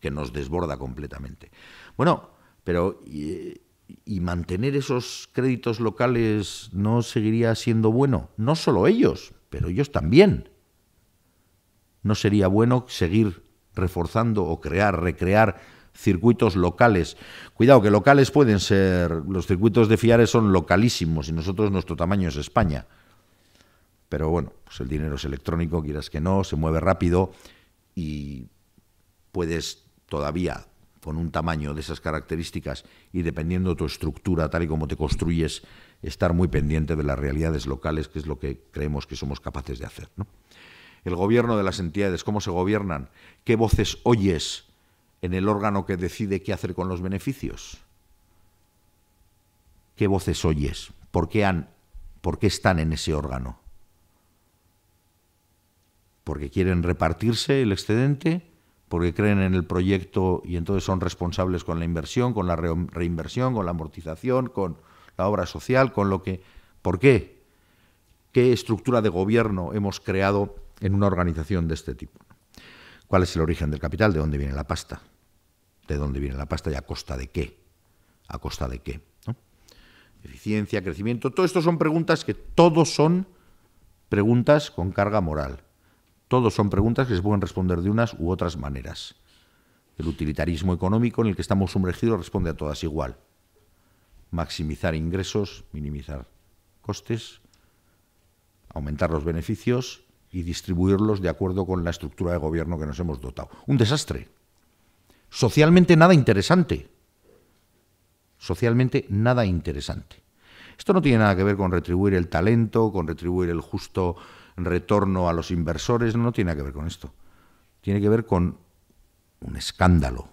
que nos desborda completamente. Bueno, pero ¿y, ¿y mantener esos créditos locales no seguiría siendo bueno? No solo ellos, pero ellos también. ¿No sería bueno seguir reforzando o crear, recrear circuitos locales. Cuidado, que locales pueden ser, los circuitos de Fiares son localísimos y nosotros nuestro tamaño es España. Pero bueno, pues el dinero es electrónico, quieras que no, se mueve rápido y puedes todavía con un tamaño de esas características y dependiendo de tu estructura, tal y como te construyes, estar muy pendiente de las realidades locales, que es lo que creemos que somos capaces de hacer. El gobierno de las entidades, cómo se gobiernan, qué voces oyes, en el órgano que decide qué hacer con los beneficios? ¿Qué voces oyes? ¿Por qué, están en ese órgano? ¿Porque quieren repartirse el excedente? ¿Porque creen en el proyecto y entonces son responsables con la inversión, con la reinversión, con la amortización, con la obra social, con lo que... ¿Por qué? ¿Qué estructura de gobierno hemos creado en una organización de este tipo? ¿Cuál es el origen del capital? ¿De dónde viene la pasta? de dónde viene la pasta y a costa de qué. A costa de qué. Eficiencia, crecimiento, todo esto son preguntas que todos son preguntas con carga moral. Todos son preguntas que se pueden responder de unas u otras maneras. El utilitarismo económico en el que estamos sumergidos responde a todas igual. Maximizar ingresos, minimizar costes, aumentar los beneficios y distribuirlos de acuerdo con la estructura de gobierno que nos hemos dotado. Un desastre. Socialmente nada interesante. Socialmente nada interesante. Esto no tiene nada que ver con retribuir el talento, con retribuir el justo retorno a los inversores, no, tiene nada que ver con esto. Tiene que ver con un escándalo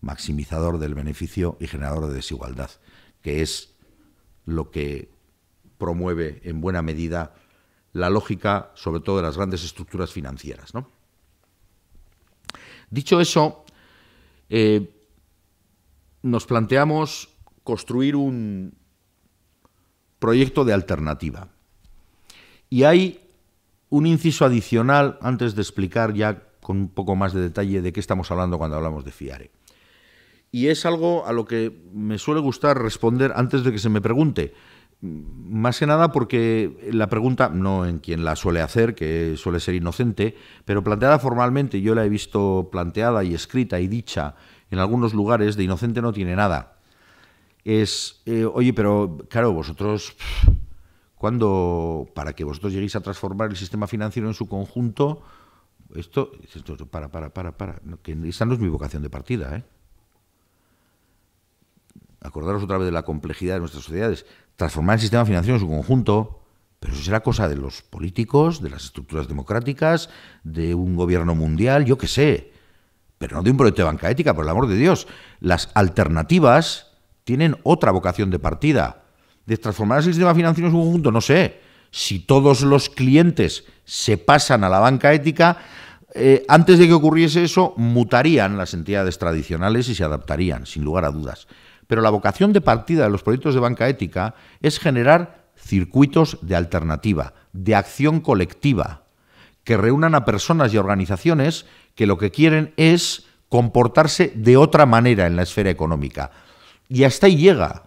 maximizador del beneficio y generador de desigualdad, que es lo que promueve en buena medida la lógica, sobre todo de las grandes estructuras financieras. ¿no? Dicho eso, eh, nos planteamos construir un proyecto de alternativa. Y hay un inciso adicional antes de explicar ya con un poco más de detalle de qué estamos hablando cuando hablamos de FIARE. Y es algo a lo que me suele gustar responder antes de que se me pregunte. Más que nada porque la pregunta, no en quien la suele hacer, que suele ser inocente, pero planteada formalmente, yo la he visto planteada y escrita y dicha en algunos lugares, de inocente no tiene nada. Es, eh, oye, pero claro, vosotros, cuando, para que vosotros lleguéis a transformar el sistema financiero en su conjunto, esto, esto para, para, para, para, que esa no es mi vocación de partida, ¿eh? acordaros otra vez de la complejidad de nuestras sociedades transformar el sistema financiero en su conjunto, pero eso será cosa de los políticos, de las estructuras democráticas, de un gobierno mundial, yo qué sé, pero no de un proyecto de banca ética, por el amor de Dios. Las alternativas tienen otra vocación de partida. ¿De transformar el sistema financiero en su conjunto? No sé. Si todos los clientes se pasan a la banca ética, eh, antes de que ocurriese eso, mutarían las entidades tradicionales y se adaptarían, sin lugar a dudas. Pero la vocación de partida de los proyectos de banca ética es generar circuitos de alternativa, de acción colectiva, que reúnan a personas y organizaciones que lo que quieren es comportarse de otra manera en la esfera económica. Y hasta ahí llega,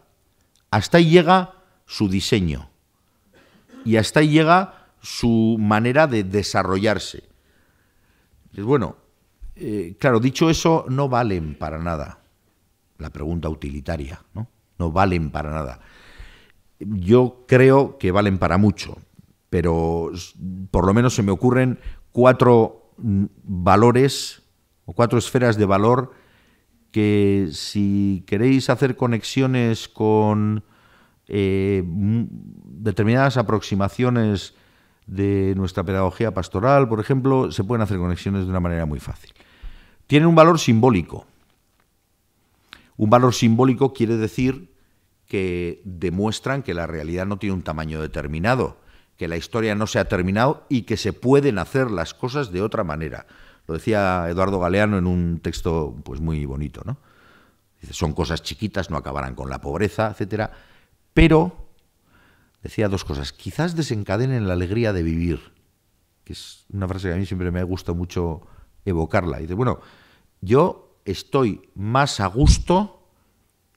hasta ahí llega su diseño y hasta ahí llega su manera de desarrollarse. Pues bueno, eh, claro, dicho eso, no valen para nada la pregunta utilitaria, ¿no? No valen para nada. Yo creo que valen para mucho, pero por lo menos se me ocurren cuatro mm, valores o cuatro esferas de valor que si queréis hacer conexiones con eh, determinadas aproximaciones de nuestra pedagogía pastoral, por ejemplo, se pueden hacer conexiones de una manera muy fácil. Tienen un valor simbólico. Un valor simbólico quiere decir que demuestran que la realidad no tiene un tamaño determinado, que la historia no se ha terminado y que se pueden hacer las cosas de otra manera. Lo decía Eduardo Galeano en un texto pues muy bonito, ¿no? Dice, son cosas chiquitas, no acabarán con la pobreza, etcétera, pero decía dos cosas, quizás desencadenen la alegría de vivir, que es una frase que a mí siempre me gusta mucho evocarla. dice, bueno, yo estoy más a gusto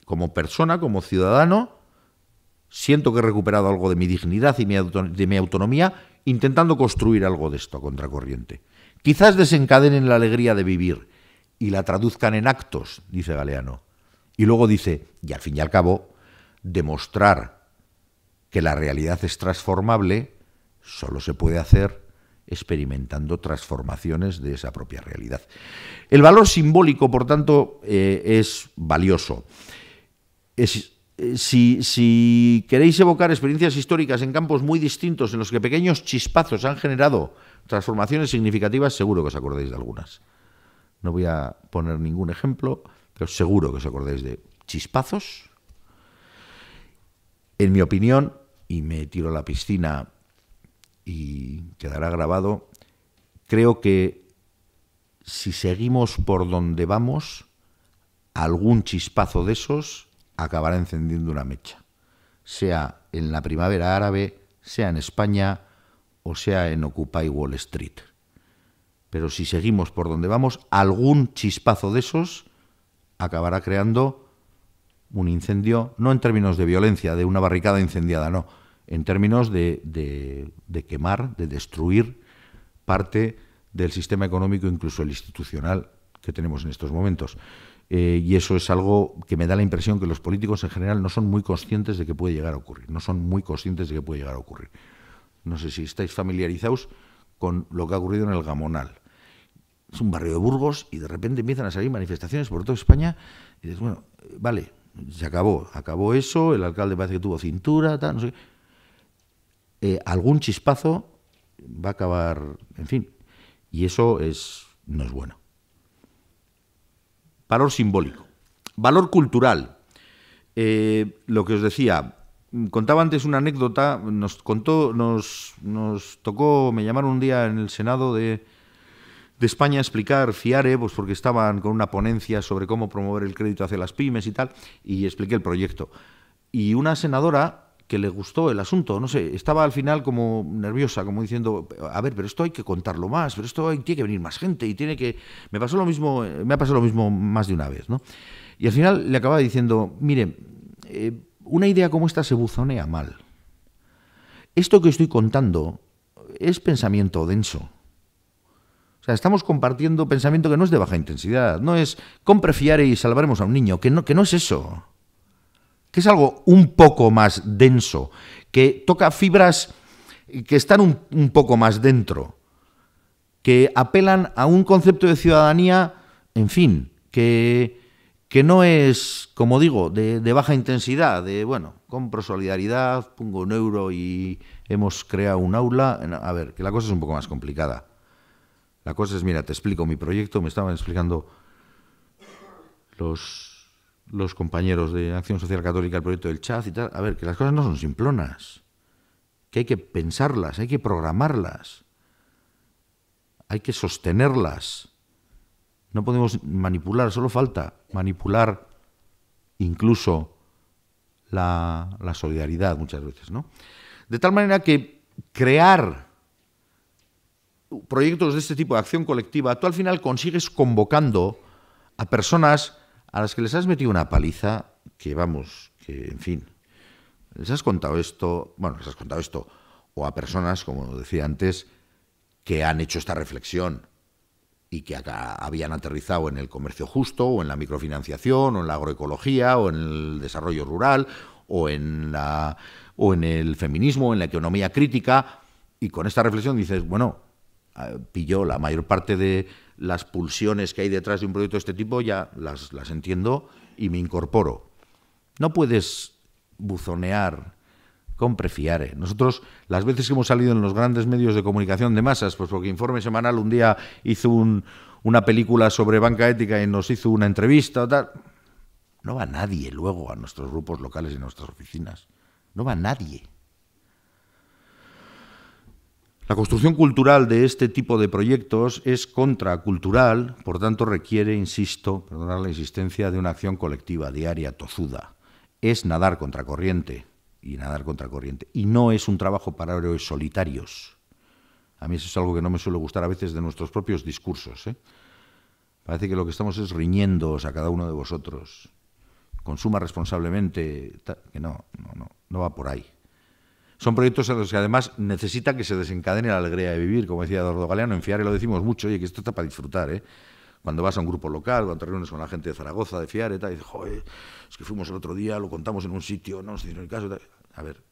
como persona, como ciudadano, siento que he recuperado algo de mi dignidad y de mi autonomía intentando construir algo de esto a contracorriente. Quizás desencadenen la alegría de vivir y la traduzcan en actos, dice Galeano. Y luego dice, y al fin y al cabo, demostrar que la realidad es transformable solo se puede hacer experimentando transformaciones de esa propia realidad. El valor simbólico, por tanto, eh, es valioso. Eh, si, si, queréis evocar experiencias históricas en campos muy distintos en los que pequeños chispazos han generado transformaciones significativas, seguro que os acordáis de algunas. No voy a poner ningún ejemplo, pero seguro que os acordáis de chispazos. En mi opinión, y me tiro a la piscina y quedará grabado. Creo que si seguimos por donde vamos, algún chispazo de esos acabará encendiendo una mecha, sea en la primavera árabe, sea en España o sea en Occupy Wall Street. Pero si seguimos por donde vamos, algún chispazo de esos acabará creando un incendio, no en términos de violencia, de una barricada incendiada, no, en términos de, de, quemar, de destruir parte del sistema económico, incluso el institucional que tenemos en estos momentos. Eh, y eso es algo que me da la impresión que los políticos en general no son muy conscientes de que puede llegar a ocurrir, no son muy conscientes de que puede llegar a ocurrir. No sé si estáis familiarizados con lo que ha ocurrido en el Gamonal. Es un barrio de Burgos y de repente empiezan a salir manifestaciones por toda España y dices, bueno, eh, vale, se acabó, acabó eso, el alcalde parece que tuvo cintura, tal, no sé qué eh, algún chispazo va a acabar, en fin, y eso es, no es bueno. Valor simbólico. Valor cultural. Eh, lo que os decía, contaba antes una anécdota, nos contó, nos, tocó, me llamaron un día en el Senado de, España a explicar FIARE, pues porque estaban con una ponencia sobre cómo promover el crédito hacia las pymes y tal, y expliqué el proyecto. Y una senadora que le gustó el asunto, no sé, estaba al final como nerviosa, como diciendo, a ver, pero esto hay que contarlo más, pero esto tiene que venir más gente y tiene que me pasó lo mismo, me ha pasado lo mismo más de una vez, ¿no? Y al final le acababa diciendo, mire, eh, una idea como esta se buzonea mal. Esto que estoy contando es pensamiento denso. O sea, estamos compartiendo pensamiento que no es de baja intensidad, no es compre fiar y salvaremos a un niño, que no, que no es eso que es algo un poco más denso, que toca fibras que están un, poco más dentro, que apelan a un concepto de ciudadanía, en fin, que, que no es, como digo, de, de, baja intensidad, de, bueno, compro solidaridad, pongo un euro y hemos creado un aula. A ver, que la cosa es un poco más complicada. La cosa es, mira, te explico mi proyecto, me estaban explicando los los compañeros de Acción Social Católica, el proyecto del Chaz y tal, a ver, que las cosas no son simplonas, que hay que pensarlas, hay que programarlas, hay que sostenerlas. No podemos manipular, solo falta manipular incluso la, la solidaridad muchas veces, ¿no? De tal manera que crear proyectos de este tipo de acción colectiva, tú al final consigues convocando a personas a las que les has metido una paliza que, vamos, que, en fin, les has contado esto, bueno, les has contado esto, o a personas, como decía antes, que han hecho esta reflexión y que habían aterrizado en el comercio justo, o en la microfinanciación, o en la agroecología, o en el desarrollo rural, o en, la, o en el feminismo, en la economía crítica, y con esta reflexión dices, bueno, Ah, pilló la mayor parte de las pulsiones que hay detrás de un proyecto de este tipo, ya las, entiendo y me incorporo. No puedes buzonear con prefiare. Nosotros, las veces que hemos salido en los grandes medios de comunicación de masas, pues porque Informe Semanal un día hizo una película sobre banca ética y nos hizo una entrevista, tal. no va nadie luego a nuestros grupos locales y nuestras oficinas. No va nadie. La construcción cultural de este tipo de proyectos es contracultural, por tanto requiere, insisto, perdonar la insistencia, de una acción colectiva, diaria, tozuda. Es nadar contracorriente y nadar contracorriente. Y no es un trabajo para héroes solitarios. A mí eso es algo que no me suele gustar a veces de nuestros propios discursos. ¿eh? Parece que lo que estamos es riñéndoos a cada uno de vosotros. Consuma responsablemente. Que no, no, no, no va por ahí. Son proyectos en los que además necesita que se desencadene la alegría de vivir, como decía Eduardo Galeano, en Fiare lo decimos mucho, y que esto está para disfrutar, ¿eh? Cuando vas a un grupo local, cuando te reúnes con la gente de Zaragoza, de Fiare, y dices, joder, es que fuimos el otro día, lo contamos en un sitio, no nos el caso, A ver,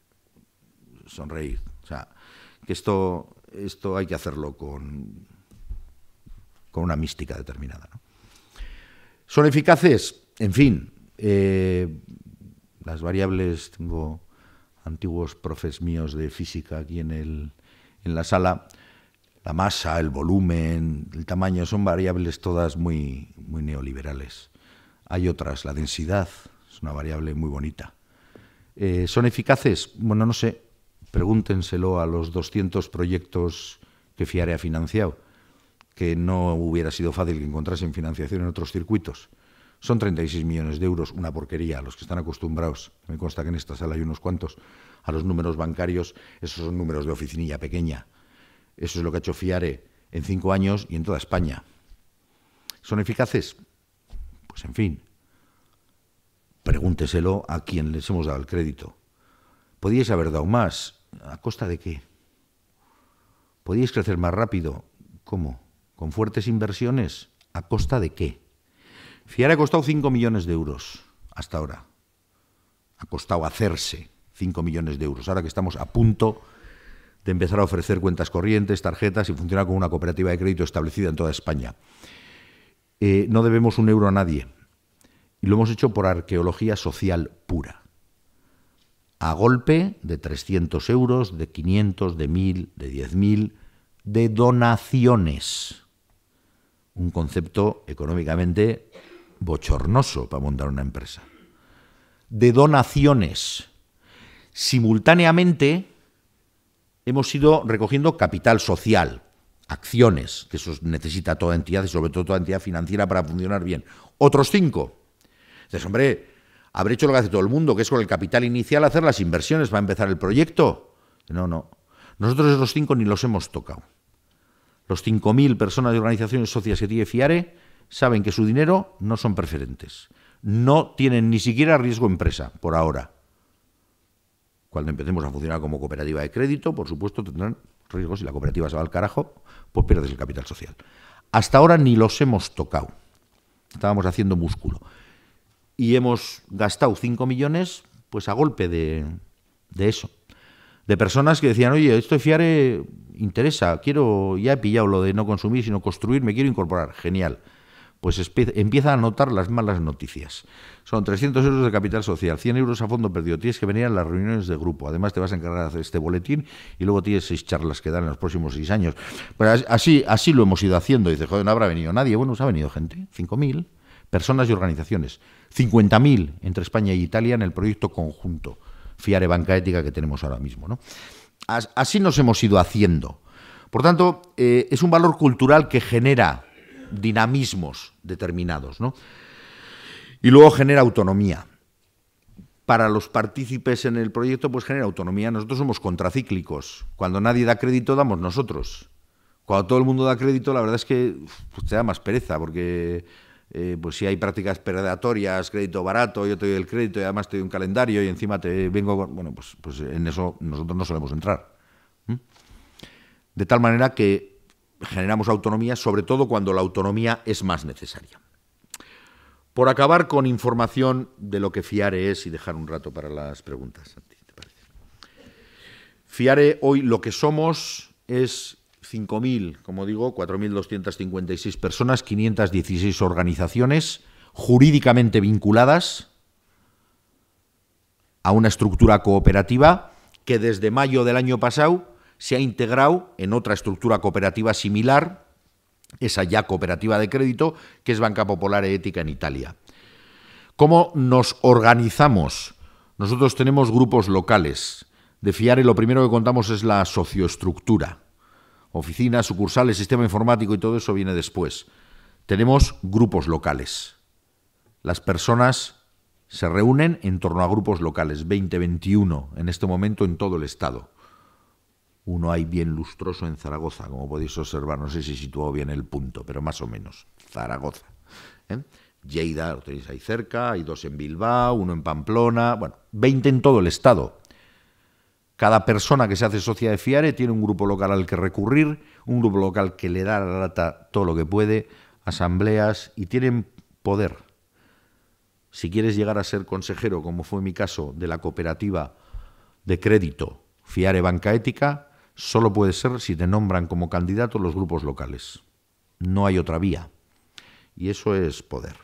sonreír. O sea, que esto, esto hay que hacerlo con, con una mística determinada. ¿Son eficaces? En fin, eh, las variables tengo antiguos profes míos de física aquí en, el, en la sala, la masa, el volumen, el tamaño, son variables todas muy, muy neoliberales. Hay otras, la densidad, es una variable muy bonita. Eh, ¿Son eficaces? Bueno, no sé, pregúntenselo a los 200 proyectos que FIARE ha financiado, que no hubiera sido fácil que encontrasen financiación en otros circuitos. Son 36 millones de euros, una porquería. Los que están acostumbrados, me consta que en esta sala hay unos cuantos, a los números bancarios, esos son números de oficinilla pequeña. Eso es lo que ha hecho FIARE en cinco años y en toda España. ¿Son eficaces? Pues en fin, pregúnteselo a quien les hemos dado el crédito. ¿Podíais haber dado más? ¿A costa de qué? ¿Podíais crecer más rápido? ¿Cómo? ¿Con fuertes inversiones? ¿A costa de qué? Fiar ha costado 5 millones de euros hasta ahora. Ha costado hacerse 5 millones de euros. Ahora que estamos a punto de empezar a ofrecer cuentas corrientes, tarjetas y funcionar como una cooperativa de crédito establecida en toda España. Eh, no debemos un euro a nadie. Y lo hemos hecho por arqueología social pura. A golpe de 300 euros, de 500, de 1000, de 10.000, de donaciones. Un concepto económicamente bochornoso para montar una empresa, de donaciones. Simultáneamente hemos ido recogiendo capital social, acciones, que eso necesita toda entidad y sobre todo toda entidad financiera para funcionar bien. Otros cinco. Entonces, hombre, habré hecho lo que hace todo el mundo, que es con el capital inicial hacer las inversiones para empezar el proyecto. No, no. Nosotros esos cinco ni los hemos tocado. Los 5.000 personas de organizaciones socias que tiene FIARE saben que su dinero no son preferentes. No tienen ni siquiera riesgo empresa, por ahora. Cuando empecemos a funcionar como cooperativa de crédito, por supuesto, tendrán riesgos. Si la cooperativa se va al carajo, pues pierdes el capital social. Hasta ahora ni los hemos tocado. Estábamos haciendo músculo. Y hemos gastado 5 millones, pues a golpe de, de eso. De personas que decían, oye, esto de fiare eh, interesa, quiero, ya he pillado lo de no consumir, sino construir, me quiero incorporar. Genial pues empieza a notar las malas noticias. Son 300 euros de capital social, 100 euros a fondo perdido. Tienes que venir a las reuniones de grupo. Además, te vas a encargar de hacer este boletín y luego tienes seis charlas que dar en los próximos seis años. Pero pues así, así lo hemos ido haciendo. Dice, joder, no habrá venido nadie. Bueno, se ha venido gente, 5.000 personas y organizaciones. 50.000 entre España y e Italia en el proyecto conjunto Fiare Banca Ética que tenemos ahora mismo. ¿no? Así nos hemos ido haciendo. Por tanto, eh, es un valor cultural que genera dinamismos determinados. ¿no? Y luego genera autonomía. Para los partícipes en el proyecto, pues genera autonomía. Nosotros somos contracíclicos. Cuando nadie da crédito, damos nosotros. Cuando todo el mundo da crédito, la verdad es que pues, te da más pereza, porque eh, pues si hay prácticas predatorias, crédito barato, yo te doy el crédito y además te doy un calendario y encima te vengo Bueno, pues, pues en eso nosotros no solemos entrar. De tal manera que generamos autonomía, sobre todo cuando la autonomía es más necesaria. Por acabar con información de lo que FIARE es y dejar un rato para las preguntas, FIARE hoy lo que somos es 5.000, como digo, 4.256 personas, 516 organizaciones jurídicamente vinculadas a una estructura cooperativa que desde mayo del año pasado se ha integrado en otra estructura cooperativa similar, esa ya cooperativa de crédito, que es Banca Popular e Ética en Italia. ¿Cómo nos organizamos? Nosotros tenemos grupos locales. De FIARE lo primero que contamos es la socioestructura. Oficinas, sucursales, sistema informático y todo eso viene después. Tenemos grupos locales. Las personas se reúnen en torno a grupos locales, 20-21 en este momento en todo el Estado uno hay bien lustroso en Zaragoza, como podéis observar, no sé si situó bien el punto, pero más o menos, Zaragoza. ¿eh? Lleida lo tenéis ahí cerca, hay dos en Bilbao, uno en Pamplona, bueno, 20 en todo el estado. Cada persona que se hace socia de FIARE tiene un grupo local al que recurrir, un grupo local que le da la rata todo lo que puede, asambleas y tienen poder. Si quieres llegar a ser consejero, como fue mi caso, de la cooperativa de crédito FIARE Banca Ética, solo puede ser si te nombran como candidato los grupos locales. No hay otra vía. Y eso es poder.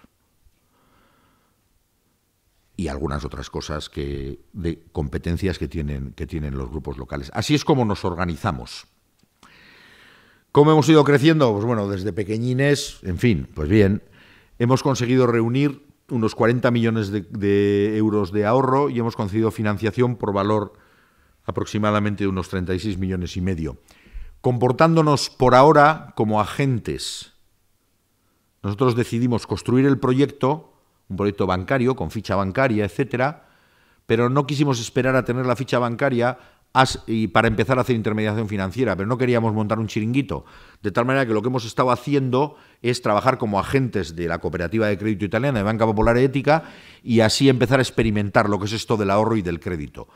Y algunas otras cosas que, de competencias que tienen, que tienen los grupos locales. Así es como nos organizamos. ¿Cómo hemos ido creciendo? Pues bueno, desde pequeñines, en fin, pues bien, hemos conseguido reunir unos 40 millones de, de euros de ahorro y hemos conseguido financiación por valor aproximadamente unos 36 millones y medio, comportándonos por ahora como agentes. Nosotros decidimos construir el proyecto, un proyecto bancario con ficha bancaria, etcétera, pero no quisimos esperar a tener la ficha bancaria y para empezar a hacer intermediación financiera, pero no queríamos montar un chiringuito. De tal manera que lo que hemos estado haciendo es trabajar como agentes de la Cooperativa de Crédito Italiana, de Banca Popular Ética, y así empezar a experimentar lo que es esto del ahorro y del crédito.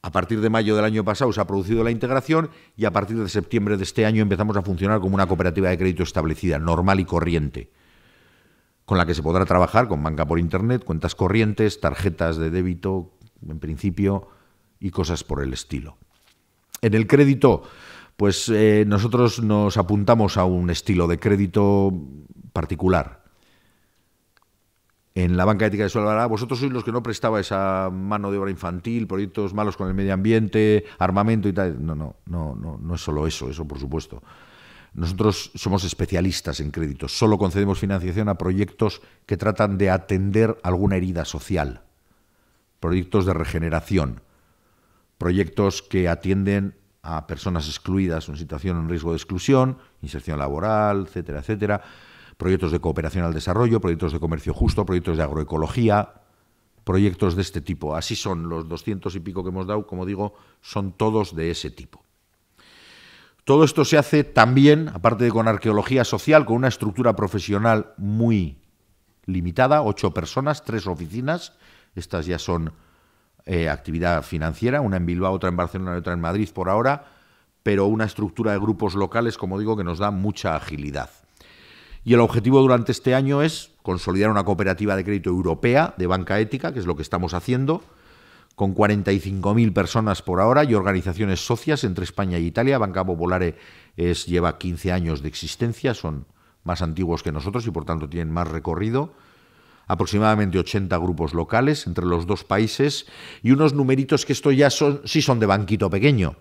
A partir de mayo del año pasado se ha producido la integración y a partir de septiembre de este año empezamos a funcionar como una cooperativa de crédito establecida, normal y corriente, con la que se podrá trabajar con banca por Internet, cuentas corrientes, tarjetas de débito, en principio, y cosas por el estilo. En el crédito, pues eh, nosotros nos apuntamos a un estilo de crédito particular en la banca ética de Suelo vosotros sois los que no prestaba esa mano de obra infantil, proyectos malos con el medio ambiente, armamento y tal. No, no, no, no, no es solo eso, eso por supuesto. Nosotros somos especialistas en créditos, solo concedemos financiación a proyectos que tratan de atender alguna herida social, proyectos de regeneración, proyectos que atienden a personas excluidas o en situación en riesgo de exclusión, inserción laboral, etcétera, etcétera proyectos de cooperación al desarrollo, proyectos de comercio justo, proyectos de agroecología, proyectos de este tipo. Así son los doscientos y pico que hemos dado, como digo, son todos de ese tipo. Todo esto se hace también, aparte de con arqueología social, con una estructura profesional muy limitada, ocho personas, tres oficinas. Estas ya son eh, actividad financiera, una en Bilbao, otra en Barcelona y otra en Madrid por ahora, pero una estructura de grupos locales, como digo, que nos da mucha agilidad. Y el objetivo durante este año es consolidar una cooperativa de crédito europea de banca ética, que es lo que estamos haciendo, con 45.000 personas por ahora y organizaciones socias entre España e Italia. Banca Popolare es, lleva 15 años de existencia, son más antiguos que nosotros y por tanto tienen más recorrido aproximadamente 80 grupos locales entre los dos países y unos numeritos que esto ya son, sí son de banquito pequeño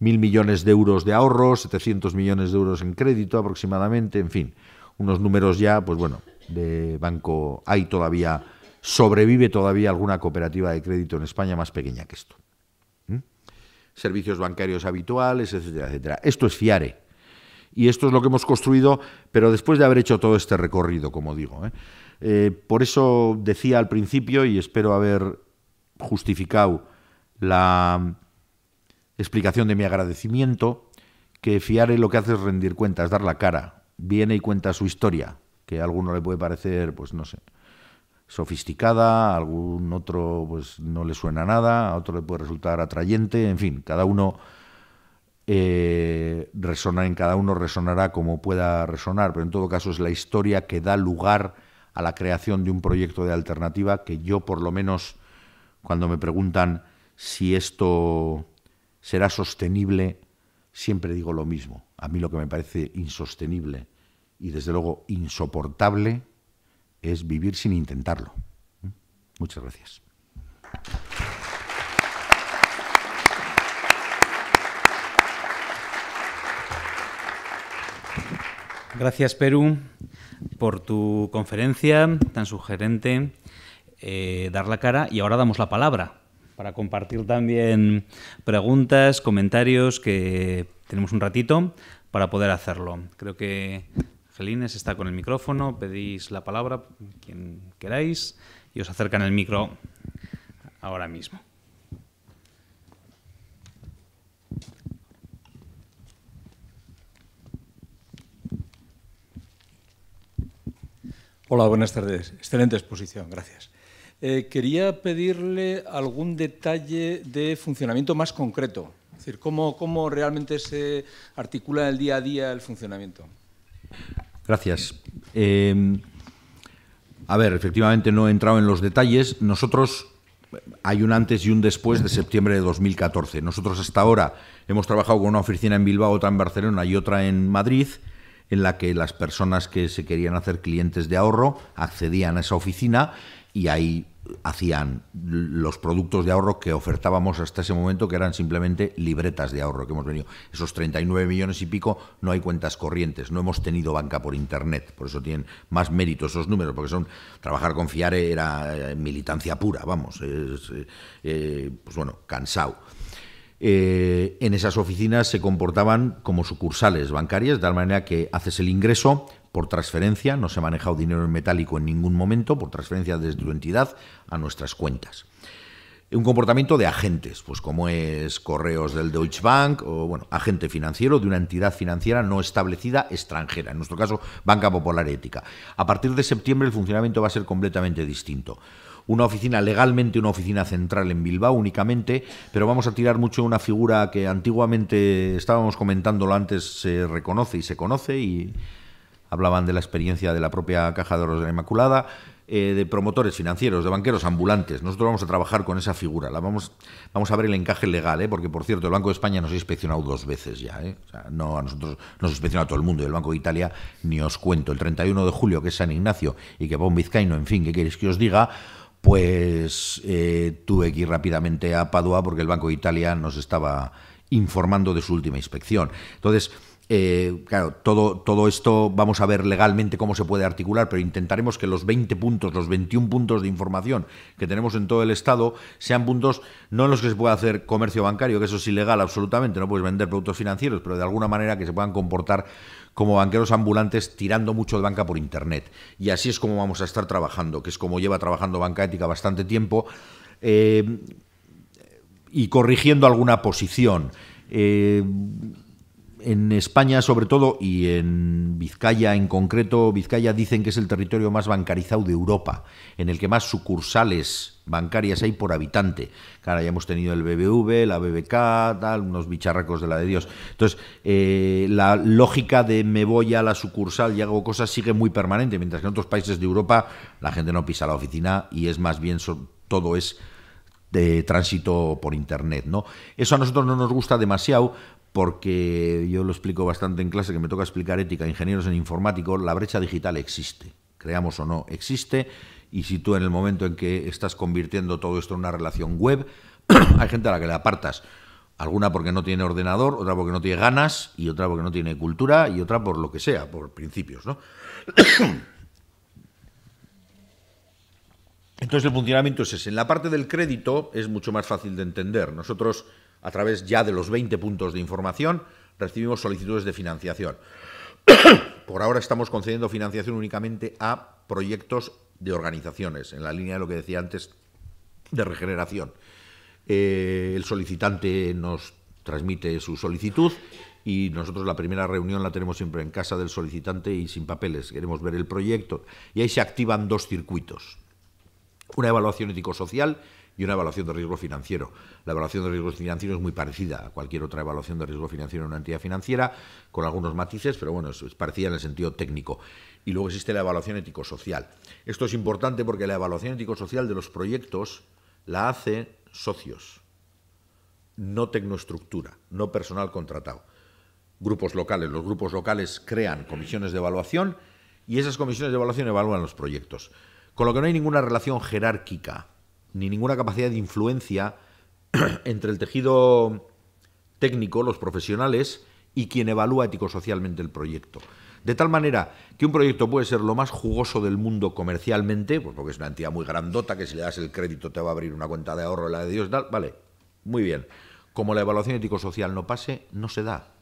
mil millones de euros de ahorros, 700 millones de euros en crédito aproximadamente, en fin, unos números ya, pues bueno, de banco hay todavía, sobrevive todavía alguna cooperativa de crédito en España más pequeña que esto. Servicios bancarios habituales, etcétera, etcétera. Esto es FIARE. Y esto es lo que hemos construido, pero después de haber hecho todo este recorrido, como digo. ¿eh? Eh, por eso decía al principio, y espero haber justificado la explicación de mi agradecimiento, que Fiare lo que hace es rendir cuentas, dar la cara, viene y cuenta su historia, que a alguno le puede parecer, pues no sé, sofisticada, a algún otro pues no le suena nada, a otro le puede resultar atrayente, en fin, cada uno eh, en cada uno resonará como pueda resonar, pero en todo caso es la historia que da lugar a la creación de un proyecto de alternativa que yo por lo menos cuando me preguntan si esto será sostenible, siempre digo lo mismo, a mí lo que me parece insostenible y desde luego insoportable es vivir sin intentarlo. Muchas gracias. Gracias, Perú, por tu conferencia tan sugerente, eh, dar la cara y ahora damos la palabra para compartir también preguntas, comentarios, que tenemos un ratito para poder hacerlo. Creo que Gelines está con el micrófono, pedís la palabra, quien queráis, y os acercan el micro ahora mismo. Hola, buenas tardes. Excelente exposición, gracias. Eh, quería pedirle algún detalle de funcionamiento más concreto, es decir, cómo, cómo realmente se articula en el día a día el funcionamiento. Gracias. Em, a ver, efectivamente no he entrado en los detalles. Nosotros hay un antes y un después de septiembre de 2014. Nosotros hasta ahora hemos trabajado con una oficina en Bilbao, otra en Barcelona y otra en Madrid, en la que las personas que se querían hacer clientes de ahorro accedían a esa oficina y ahí hacían los productos de ahorro que ofertábamos hasta ese momento, que eran simplemente libretas de ahorro que hemos venido. Esos 39 millones y pico no hay cuentas corrientes, no hemos tenido banca por Internet, por eso tienen más mérito esos números, porque son trabajar con Fiare era eh, militancia pura, vamos, es, eh, eh, pues bueno, cansado. en esas oficinas se comportaban como sucursales bancarias, de tal manera que haces el ingreso, por transferencia, no se ha manejado dinero en metálico en ningún momento, por transferencia desde tu entidad a nuestras cuentas. Un comportamiento de agentes, pues como es correos del Deutsche Bank o bueno, agente financiero de una entidad financiera no establecida extranjera, en nuestro caso Banca Popular Ética. A partir de septiembre el funcionamiento va a ser completamente distinto una oficina legalmente, una oficina central en Bilbao únicamente, pero vamos a tirar mucho una figura que antiguamente estábamos comentándolo antes, se reconoce y se conoce y hablaban de la experiencia de la propia Caja de Oros de la Inmaculada, eh, de promotores financieros, de banqueros ambulantes. Nosotros vamos a trabajar con esa figura. La vamos, vamos a ver el encaje legal, eh, porque por cierto, el Banco de España nos ha inspeccionado dos veces ya. Eh. O sea, no a nosotros, nos ha inspeccionado todo el mundo. Y el Banco de Italia, ni os cuento. El 31 de julio, que es San Ignacio, y que va un en fin, ¿qué queréis que os diga? Pues tuve que ir rápidamente a Padua porque el Banco de Italia nos estaba informando de su última inspección. Entonces, eh, claro, todo, todo esto vamos a ver legalmente cómo se puede articular, pero intentaremos que los 20 puntos, los 21 puntos de información que tenemos en todo el Estado sean puntos no en los que se pueda hacer comercio bancario, que eso es ilegal absolutamente, no puedes vender productos financieros, pero de alguna manera que se puedan comportar como banqueros ambulantes tirando mucho de banca por Internet. Y así es como vamos a estar trabajando, que es como lleva trabajando Banca Ética bastante tiempo, eh, y corrigiendo alguna posición. Eh, en España sobre todo y en Vizcaya en concreto, Vizcaya dicen que es el territorio más bancarizado de Europa, en el que más sucursales bancarias hay por habitante. Claro, ya hemos tenido el BBV, la BBK, tal, unos bicharracos de la de Dios. Entonces, eh, la lógica de me voy a la sucursal y hago cosas sigue muy permanente, mientras que en otros países de Europa la gente no pisa la oficina y es más bien todo es de eh, tránsito por internet, ¿no? Eso a nosotros no nos gusta demasiado porque yo lo explico bastante en clase, que me toca explicar ética, ingenieros en informático, la brecha digital existe, creamos o no, existe, y si tú en el momento en que estás convirtiendo todo esto en una relación web, hay gente a la que le apartas, alguna porque no tiene ordenador, otra porque no tiene ganas, y otra porque no tiene cultura, y otra por lo que sea, por principios, ¿no? Entonces el funcionamiento es ese. En la parte del crédito es mucho más fácil de entender. Nosotros a través ya de los 20 puntos de información, recibimos solicitudes de financiación. Por ahora estamos concediendo financiación únicamente a proyectos de organizaciones, en la línea de lo que decía antes de regeneración. Eh, el solicitante nos transmite su solicitud y nosotros la primera reunión la tenemos siempre en casa del solicitante y sin papeles. Queremos ver el proyecto y ahí se activan dos circuitos. Una evaluación ético-social y una evaluación de riesgo financiero. La evaluación de riesgo financiero es muy parecida a cualquier otra evaluación de riesgo financiero en una entidad financiera, con algunos matices, pero bueno, es, parecida en el sentido técnico. Y luego existe la evaluación ético-social. Esto es importante porque la evaluación ético-social de los proyectos la hace socios, no tecnoestructura, no personal contratado. Grupos locales. Los grupos locales crean comisiones de evaluación y esas comisiones de evaluación evalúan los proyectos. Con lo que no hay ninguna relación jerárquica ni ninguna capacidad de influencia entre el tejido técnico, los profesionales, y quien evalúa ético-socialmente el proyecto. De tal manera que un proyecto puede ser lo más jugoso del mundo comercialmente, pues porque es una entidad muy grandota que si le das el crédito te va a abrir una cuenta de ahorro, la de Dios, tal, vale, muy bien. Como la evaluación ético-social no pase, no se da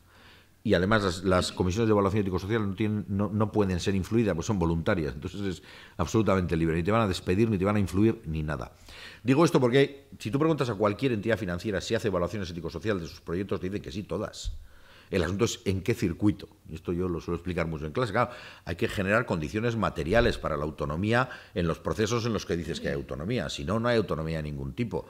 y además las, comisiones de evaluación ético-social no, tienen, no, pueden ser influidas, pues son voluntarias, entonces es absolutamente libre, ni te van a despedir, ni te van a influir, ni nada. Digo esto porque si tú preguntas a cualquier entidad financiera si hace evaluaciones ético-social de sus proyectos, te dicen que sí, todas. El asunto es en qué circuito. Esto yo lo suelo explicar mucho en clase. Claro, hay que generar condiciones materiales para la autonomía en los procesos en los que dices que hay autonomía. Si no, no hay autonomía de ningún tipo.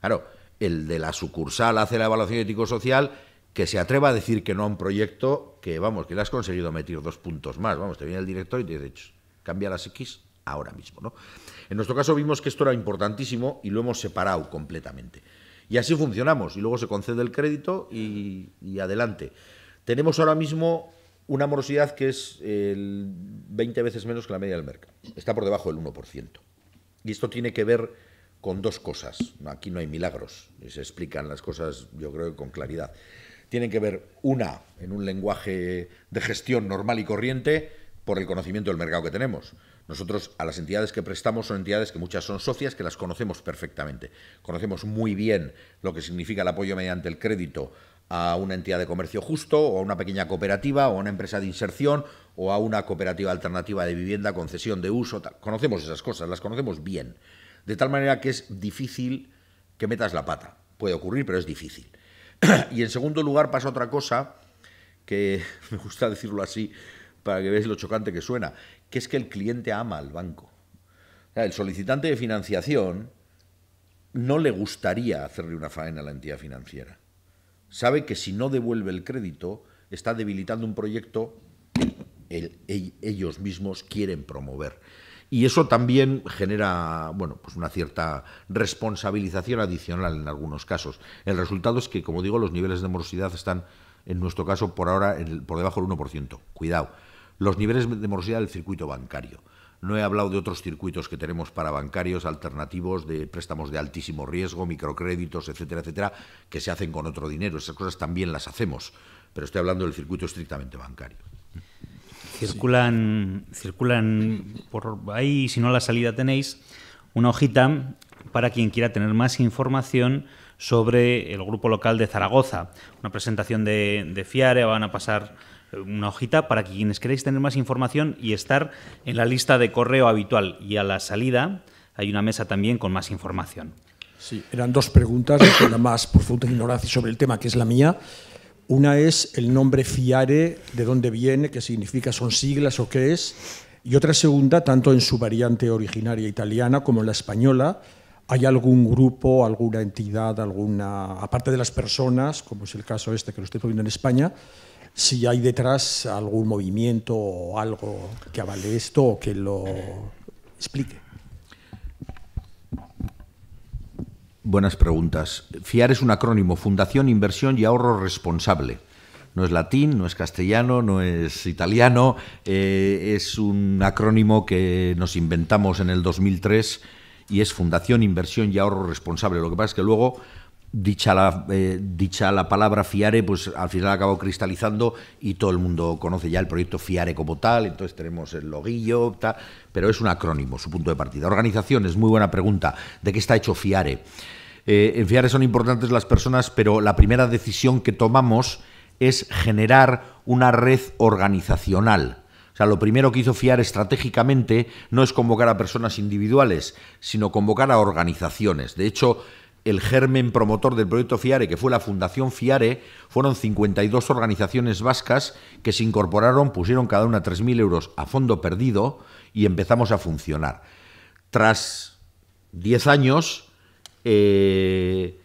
Claro, el de la sucursal hace la evaluación ético-social que se atreva a decir que no a un proyecto que, vamos, que le has conseguido meter dos puntos más. Vamos, te viene el director y te dice, cambia las X ahora mismo. ¿no? En nuestro caso vimos que esto era importantísimo y lo hemos separado completamente. Y así funcionamos. Y luego se concede el crédito y, adelante. Tenemos ahora mismo una morosidad que es el 20 veces menos que la media del mercado. Está por debajo del 1%. Y esto tiene que ver con dos cosas. Aquí no hay milagros. Se explican las cosas, yo creo, con claridad tienen que ver una en un lenguaje de gestión normal y corriente por el conocimiento del mercado que tenemos. Nosotros a las entidades que prestamos son entidades que muchas son socias, que las conocemos perfectamente. Conocemos muy bien lo que significa el apoyo mediante el crédito a una entidad de comercio justo o a una pequeña cooperativa o a una empresa de inserción o a una cooperativa alternativa de vivienda, concesión de uso. Tal. Conocemos esas cosas, las conocemos bien. De tal manera que es difícil que metas la pata. Puede ocurrir, pero es difícil y en segundo lugar pasa otra cosa, que me gusta decirlo así, para que veáis lo chocante que suena, que es que el cliente ama al banco. el solicitante de financiación no le gustaría hacerle una faena a la entidad financiera. Sabe que si no devuelve el crédito, está debilitando un proyecto que ellos mismos quieren promover. Y eso también genera, bueno, pues una cierta responsabilización adicional en algunos casos. El resultado es que, como digo, los niveles de morosidad están, en nuestro caso, por ahora por debajo del 1%. Cuidado. Los niveles de morosidad del circuito bancario. No he hablado de otros circuitos que tenemos para bancarios alternativos, de préstamos de altísimo riesgo, microcréditos, etcétera, etcétera, que se hacen con otro dinero. Esas cosas también las hacemos, pero estoy hablando del circuito estrictamente bancario circulan, circulan por ahí, si no la salida tenéis, una hojita para quien quiera tener más información sobre el grupo local de Zaragoza. Una presentación de, FIARE, van a pasar una hojita para quienes queréis tener más información y estar en la lista de correo habitual. Y a la salida hay una mesa también con más información. Sí, eran dos preguntas de la más profunda ignorancia sobre el tema, que es la mía, una es el nombre FIARE, de dónde viene, qué significa, son siglas o qué es. Y otra segunda, tanto en su variante originaria italiana como en la española, ¿hay algún grupo, alguna entidad, alguna, aparte de las personas, como es el caso este que lo estoy poniendo en España, si hay detrás algún movimiento o algo que avale esto o que lo explique? Buenas preguntas. FIAR es un acrónimo, Fundación Inversión y Ahorro Responsable. No es latín, no es castellano, no es italiano, eh, es un acrónimo que nos inventamos en el 2003 y es Fundación Inversión y Ahorro Responsable. Lo que pasa es que luego dicha la, eh, dicha la palabra FIARE, pues al final acabó cristalizando y todo el mundo conoce ya el proyecto FIARE como tal, entonces tenemos el loguillo, tal, pero es un acrónimo, su punto de partida. Organizaciones, muy buena pregunta, ¿de qué está hecho FIARE? Eh, en FIARE son importantes las personas, pero la primera decisión que tomamos es generar una red organizacional. O sea, lo primero que hizo FIARE estratégicamente no es convocar a personas individuales, sino convocar a organizaciones. De hecho, el germen promotor del proyecto FIARE, que fue la Fundación FIARE, fueron 52 organizaciones vascas que se incorporaron, pusieron cada una 3.000 euros a fondo perdido y empezamos a funcionar. Tras 10 años, eh,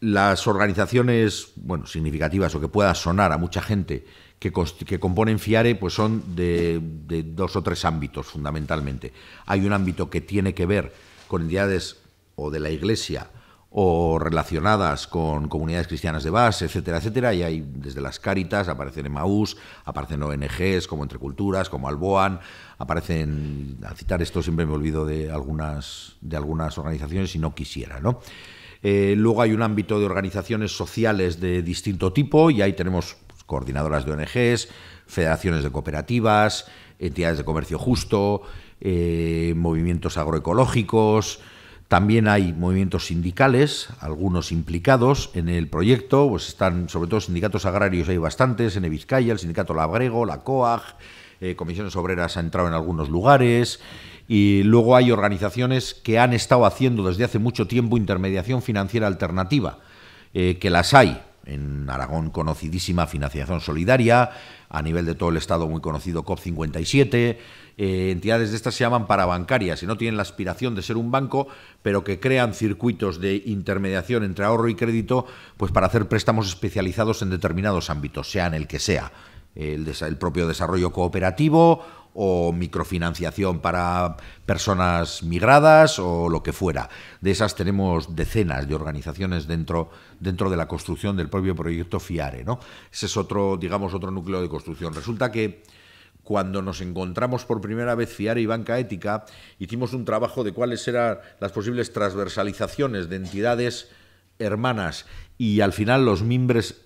las organizaciones, bueno, significativas o que pueda sonar a mucha gente que, que componen FIARE, pues son de, de dos o tres ámbitos fundamentalmente. Hay un ámbito que tiene que ver con entidades o de la Iglesia o relacionadas con comunidades cristianas de base, etcétera, etcétera. Y hay desde las Cáritas, aparecen Emaús, aparecen ONGs como Entre Culturas, como Alboan, aparecen, al citar esto siempre me olvido de algunas, de algunas organizaciones si no quisiera, ¿no? Eh, luego hay un ámbito de organizaciones sociales de distinto tipo y ahí tenemos pues, coordinadoras de ONGs, federaciones de cooperativas, entidades de comercio justo, eh, movimientos agroecológicos, también hay movimientos sindicales, algunos implicados en el proyecto, pues están sobre todo sindicatos agrarios, hay bastantes, en Vizcaya, el sindicato Labrego, la COAG, eh, comisiones obreras ha entrado en algunos lugares, y luego hay organizaciones que han estado haciendo desde hace mucho tiempo intermediación financiera alternativa, eh, que las hay, en Aragón conocidísima financiación solidaria, a nivel de todo el Estado muy conocido COP57, eh, entidades de estas se llaman parabancarias y no tienen la aspiración de ser un banco, pero que crean circuitos de intermediación entre ahorro y crédito pues para hacer préstamos especializados en determinados ámbitos, sea en el que sea. El, propio desarrollo cooperativo o microfinanciación para personas migradas o lo que fuera. De esas tenemos decenas de organizaciones dentro, dentro de la construcción del propio proyecto FIARE. ¿no? Ese es otro, digamos, otro núcleo de construcción. Resulta que cuando nos encontramos por primera vez fiar y Banca Ética, hicimos un trabajo de cuáles eran las posibles transversalizaciones de entidades hermanas y al final los mimbres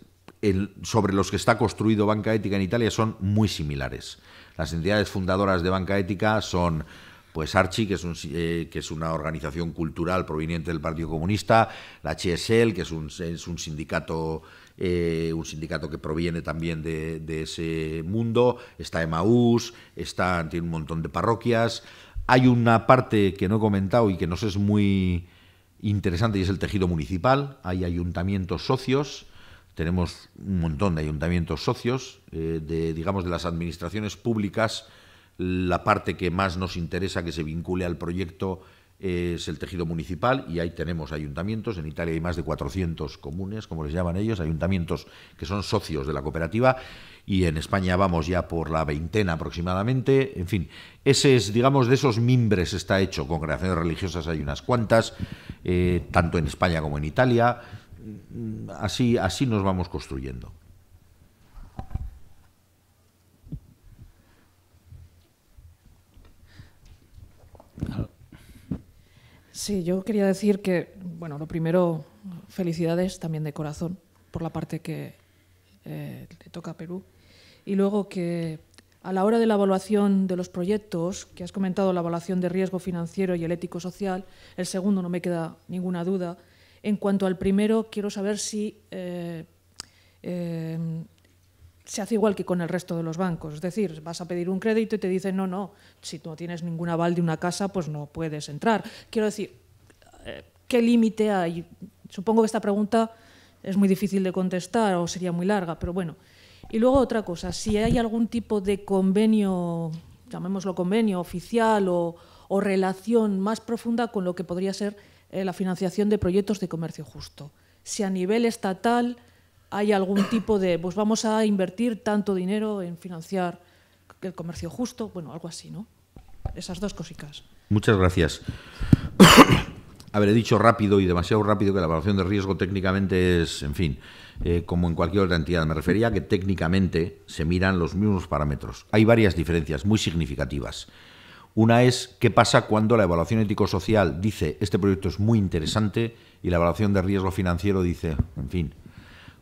sobre los que está construido Banca Ética en Italia son muy similares. Las entidades fundadoras de Banca Ética son pues Archi, que es, eh, una organización cultural proveniente del Partido Comunista, la CSL, que es un sindicato eh, un sindicato que proviene también de, ese mundo, está Emaús, está, tiene un montón de parroquias. Hay una parte que no he comentado y que nos es muy interesante y es el tejido municipal. Hay ayuntamientos socios, tenemos un montón de ayuntamientos socios, eh, de, digamos, de las administraciones públicas. La parte que más nos interesa que se vincule al proyecto es el tejido municipal y ahí tenemos ayuntamientos, en Italia hay más de 400 comunes, como les llaman ellos, ayuntamientos que son socios de la cooperativa y en España vamos ya por la veintena aproximadamente, en fin, ese digamos, de esos mimbres está hecho, congregaciones religiosas hay unas cuantas, eh, tanto en España como en Italia, mm, mm, así, así nos vamos construyendo. Sí, yo quería decir que, bueno, lo primero, felicidades también de corazón por la parte que eh, le toca a Perú. Y luego que a la hora de la evaluación de los proyectos, que has comentado la evaluación de riesgo financiero y el ético social, el segundo no me queda ninguna duda. En cuanto al primero, quiero saber si eh, eh, se hace igual que con el resto de los bancos. Es decir, vas a pedir un crédito y te dicen, no, no, si tú no tienes ningún aval de una casa, pues no puedes entrar. Quiero decir, eh, ¿qué límite hay? Supongo que esta pregunta es muy difícil de contestar o sería muy larga, pero bueno. Y luego otra cosa, si hay algún tipo de convenio, llamémoslo convenio oficial o, relación más profunda con lo que podría ser eh, la financiación de proyectos de comercio justo. Si a nivel estatal hay algún tipo de, pues vamos a invertir tanto dinero en financiar el comercio justo, bueno, algo así, ¿no? Esas dos cositas. Muchas gracias. Habré dicho rápido y demasiado rápido que la evaluación de riesgo técnicamente es, en fin, eh, como en cualquier otra entidad. Me refería que técnicamente se miran los mismos parámetros. Hay varias diferencias muy significativas. Una es qué pasa cuando la evaluación ético-social dice este proyecto es muy interesante y la evaluación de riesgo financiero dice, en fin,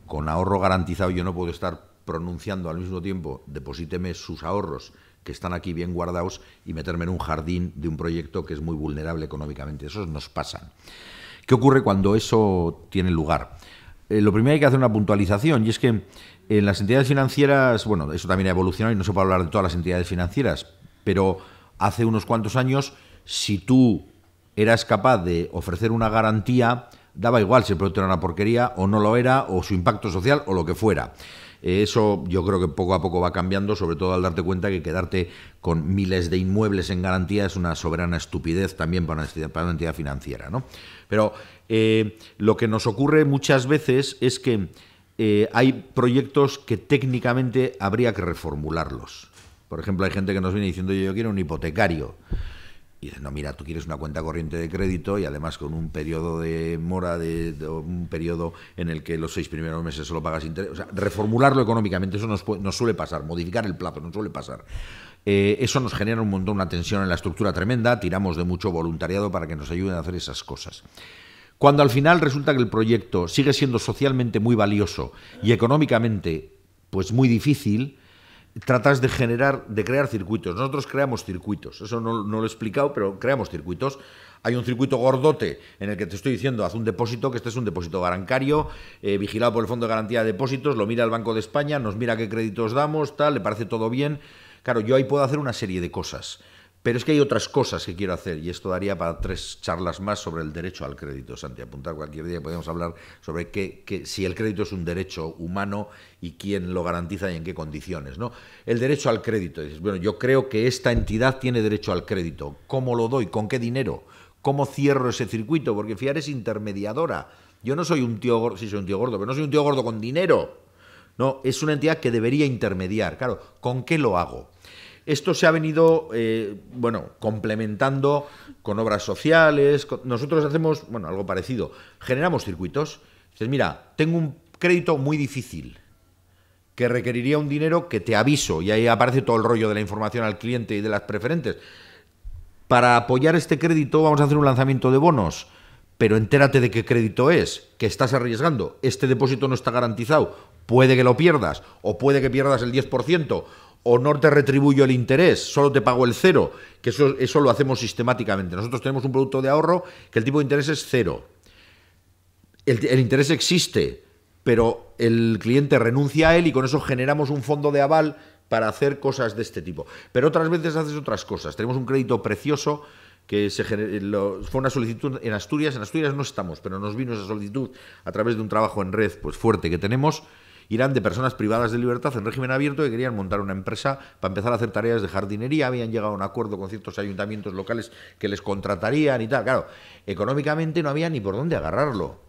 con ahorro garantizado yo no puedo estar pronunciando al mismo tiempo, deposíteme sus ahorros que están aquí bien guardados y meterme en un jardín de un proyecto que es muy vulnerable económicamente. Eso nos pasa. ¿Qué ocurre cuando eso tiene lugar? Eh, lo primero hay que hacer una puntualización y es que en las entidades financieras, bueno, eso también ha evolucionado y no se puede hablar de todas las entidades financieras, pero hace unos cuantos años, si tú eras capaz de ofrecer una garantía, daba igual si el producto era una porquería o no lo era, o su impacto social o lo que fuera. Eh, eso yo creo que poco a poco va cambiando, sobre todo al darte cuenta que quedarte con miles de inmuebles en garantía es una soberana estupidez también para una, entidad, financiera. ¿no? Pero eh, lo que nos ocurre muchas veces es que eh, hay proyectos que técnicamente habría que reformularlos. Por ejemplo, hay gente que nos viene diciendo yo quiero un hipotecario. Y dices, no, mira, tú quieres una cuenta corriente de crédito y además con un periodo de mora, de, un periodo en el que los seis primeros meses solo pagas interés. O sea, reformularlo económicamente, eso nos, suele pasar, modificar el plazo, no suele pasar. Eh, eso nos genera un montón, una tensión en la estructura tremenda, tiramos de mucho voluntariado para que nos ayuden a hacer esas cosas. Cuando al final resulta que el proyecto sigue siendo socialmente muy valioso y económicamente pues muy difícil, tratas de generar, de crear circuitos. Nosotros creamos circuitos, eso no, lo he explicado, pero creamos circuitos. Hay un circuito gordote en el que te estoy diciendo, haz un depósito, que este es un depósito bancario, eh, vigilado por el Fondo de Garantía de Depósitos, lo mira el Banco de España, nos mira qué créditos damos, tal, le parece todo bien. Claro, yo ahí puedo hacer una serie de cosas. Pero es que hay otras cosas que quiero hacer y esto daría para tres charlas más sobre el derecho al crédito, Santi. Apuntar cualquier día podemos hablar sobre qué, si el crédito es un derecho humano y quién lo garantiza y en qué condiciones. ¿no? El derecho al crédito. Dices, bueno, yo creo que esta entidad tiene derecho al crédito. ¿Cómo lo doy? ¿Con qué dinero? ¿Cómo cierro ese circuito? Porque FIAR es intermediadora. Yo no soy un tío gordo, sí soy un tío gordo, pero no soy un tío gordo con dinero. No, es una entidad que debería intermediar. Claro, ¿con qué lo hago? Esto se ha venido, eh, bueno, complementando con obras sociales. Nosotros hacemos, bueno, algo parecido. Generamos circuitos. Dices, mira, tengo un crédito muy difícil que requeriría un dinero que te aviso. Y ahí aparece todo el rollo de la información al cliente y de las preferentes. Para apoyar este crédito vamos a hacer un lanzamiento de bonos pero entérate de qué crédito es, que estás arriesgando, este depósito no está garantizado, puede que lo pierdas, o puede que pierdas el 10%, o no te retribuyo el interés, solo te pago el cero, que eso, eso lo hacemos sistemáticamente. Nosotros tenemos un producto de ahorro que el tipo de interés es cero. El, interés existe, pero el cliente renuncia a él y con eso generamos un fondo de aval para hacer cosas de este tipo. Pero otras veces haces otras cosas. Tenemos un crédito precioso que se fue una solicitud en Asturias. En Asturias no estamos, pero nos vino esa solicitud a través de un trabajo en red pues, fuerte que tenemos. Irán de personas privadas de libertad en régimen abierto que querían montar una empresa para empezar a hacer tareas de jardinería, habían llegado a un acuerdo con ciertos ayuntamientos locales que les contratarían y tal. Claro, económicamente no había ni por dónde agarrarlo.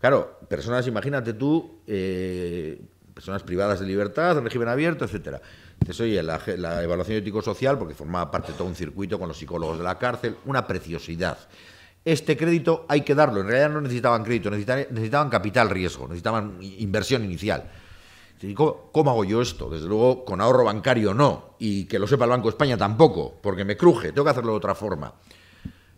Claro, personas, imagínate tú, eh, personas privadas de libertad, en régimen abierto, etcétera. Entonces, oye, la, la evaluación ético-social, porque formaba parte de todo un circuito con los psicólogos de la cárcel, una preciosidad este crédito hay que darlo. En realidad no necesitaban crédito, necesitaban, capital riesgo, necesitaban inversión inicial. ¿Cómo, hago yo esto? Desde luego, con ahorro bancario no, y que lo sepa el Banco de España tampoco, porque me cruje, tengo que hacerlo de otra forma.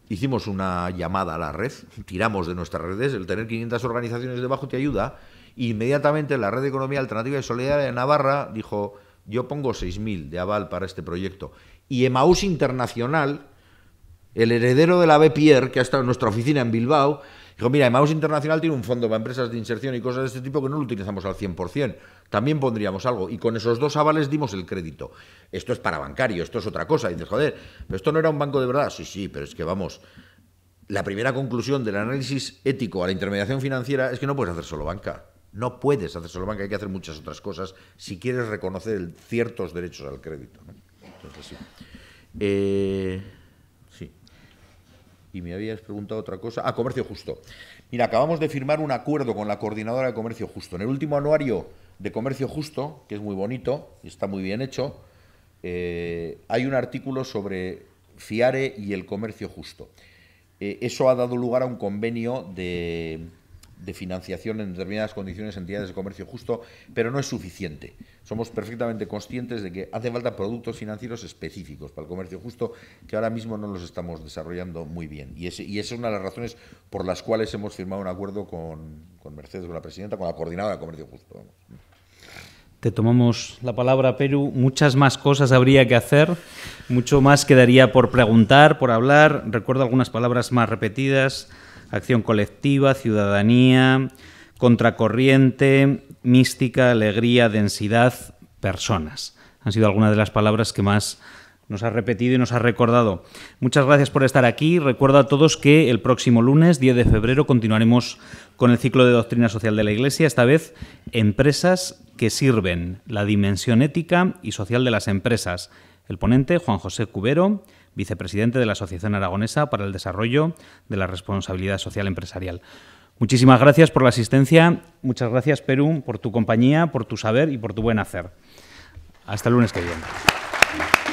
Hicimos una llamada a la red, tiramos de nuestras redes, el tener 500 organizaciones debajo te ayuda, inmediatamente la Red de Economía Alternativa y Solidaria de Navarra dijo, yo pongo 6.000 de aval para este proyecto. Y Emaús Internacional, el heredero de la BPR, que ha estado en nuestra oficina en Bilbao, dijo, mira, Emaus Internacional tiene un fondo para empresas de inserción y cosas de este tipo que no lo utilizamos al 100%. También pondríamos algo. Y con esos dos avales dimos el crédito. Esto es para bancario, esto es otra cosa. Y dices, joder, pero esto no era un banco de verdad. Sí, sí, pero es que vamos... La primera conclusión del análisis ético a la intermediación financiera es que no puedes hacer solo banca. No puedes hacer solo banca, hay que hacer muchas otras cosas si quieres reconocer ciertos derechos al crédito. Entonces, sí. Eh, y me habías preguntado otra cosa. Ah, comercio justo. Mira, acabamos de firmar un acuerdo con la coordinadora de comercio justo. En el último anuario de comercio justo, que es muy bonito y está muy bien hecho, eh, hay un artículo sobre FIARE y el comercio justo. Eh, eso ha dado lugar a un convenio de de financiación en determinadas condiciones, entidades de comercio justo, pero no es suficiente. Somos perfectamente conscientes de que hace falta productos financieros específicos para el comercio justo, que ahora mismo no los estamos desarrollando muy bien. Y, esa es una de las razones por las cuales hemos firmado un acuerdo con, Mercedes, con la presidenta, con la coordinadora de comercio justo. Te tomamos la palabra, Perú. Muchas más cosas habría que hacer, mucho más quedaría por preguntar, por hablar. Recuerdo algunas palabras más repetidas acción colectiva, ciudadanía, contracorriente, mística, alegría, densidad, personas. Han sido algunas de las palabras que más nos ha repetido y nos ha recordado. Muchas gracias por estar aquí. Recuerdo a todos que el próximo lunes, 10 de febrero, continuaremos con el ciclo de doctrina social de la Iglesia, esta vez empresas que sirven, la dimensión ética y social de las empresas. El ponente, Juan José Cubero, vicepresidente de la Asociación Aragonesa para el Desarrollo de la Responsabilidad Social Empresarial. Muchísimas gracias por la asistencia, muchas gracias Perú por tu compañía, por tu saber y por tu buen hacer. Hasta el lunes que viene.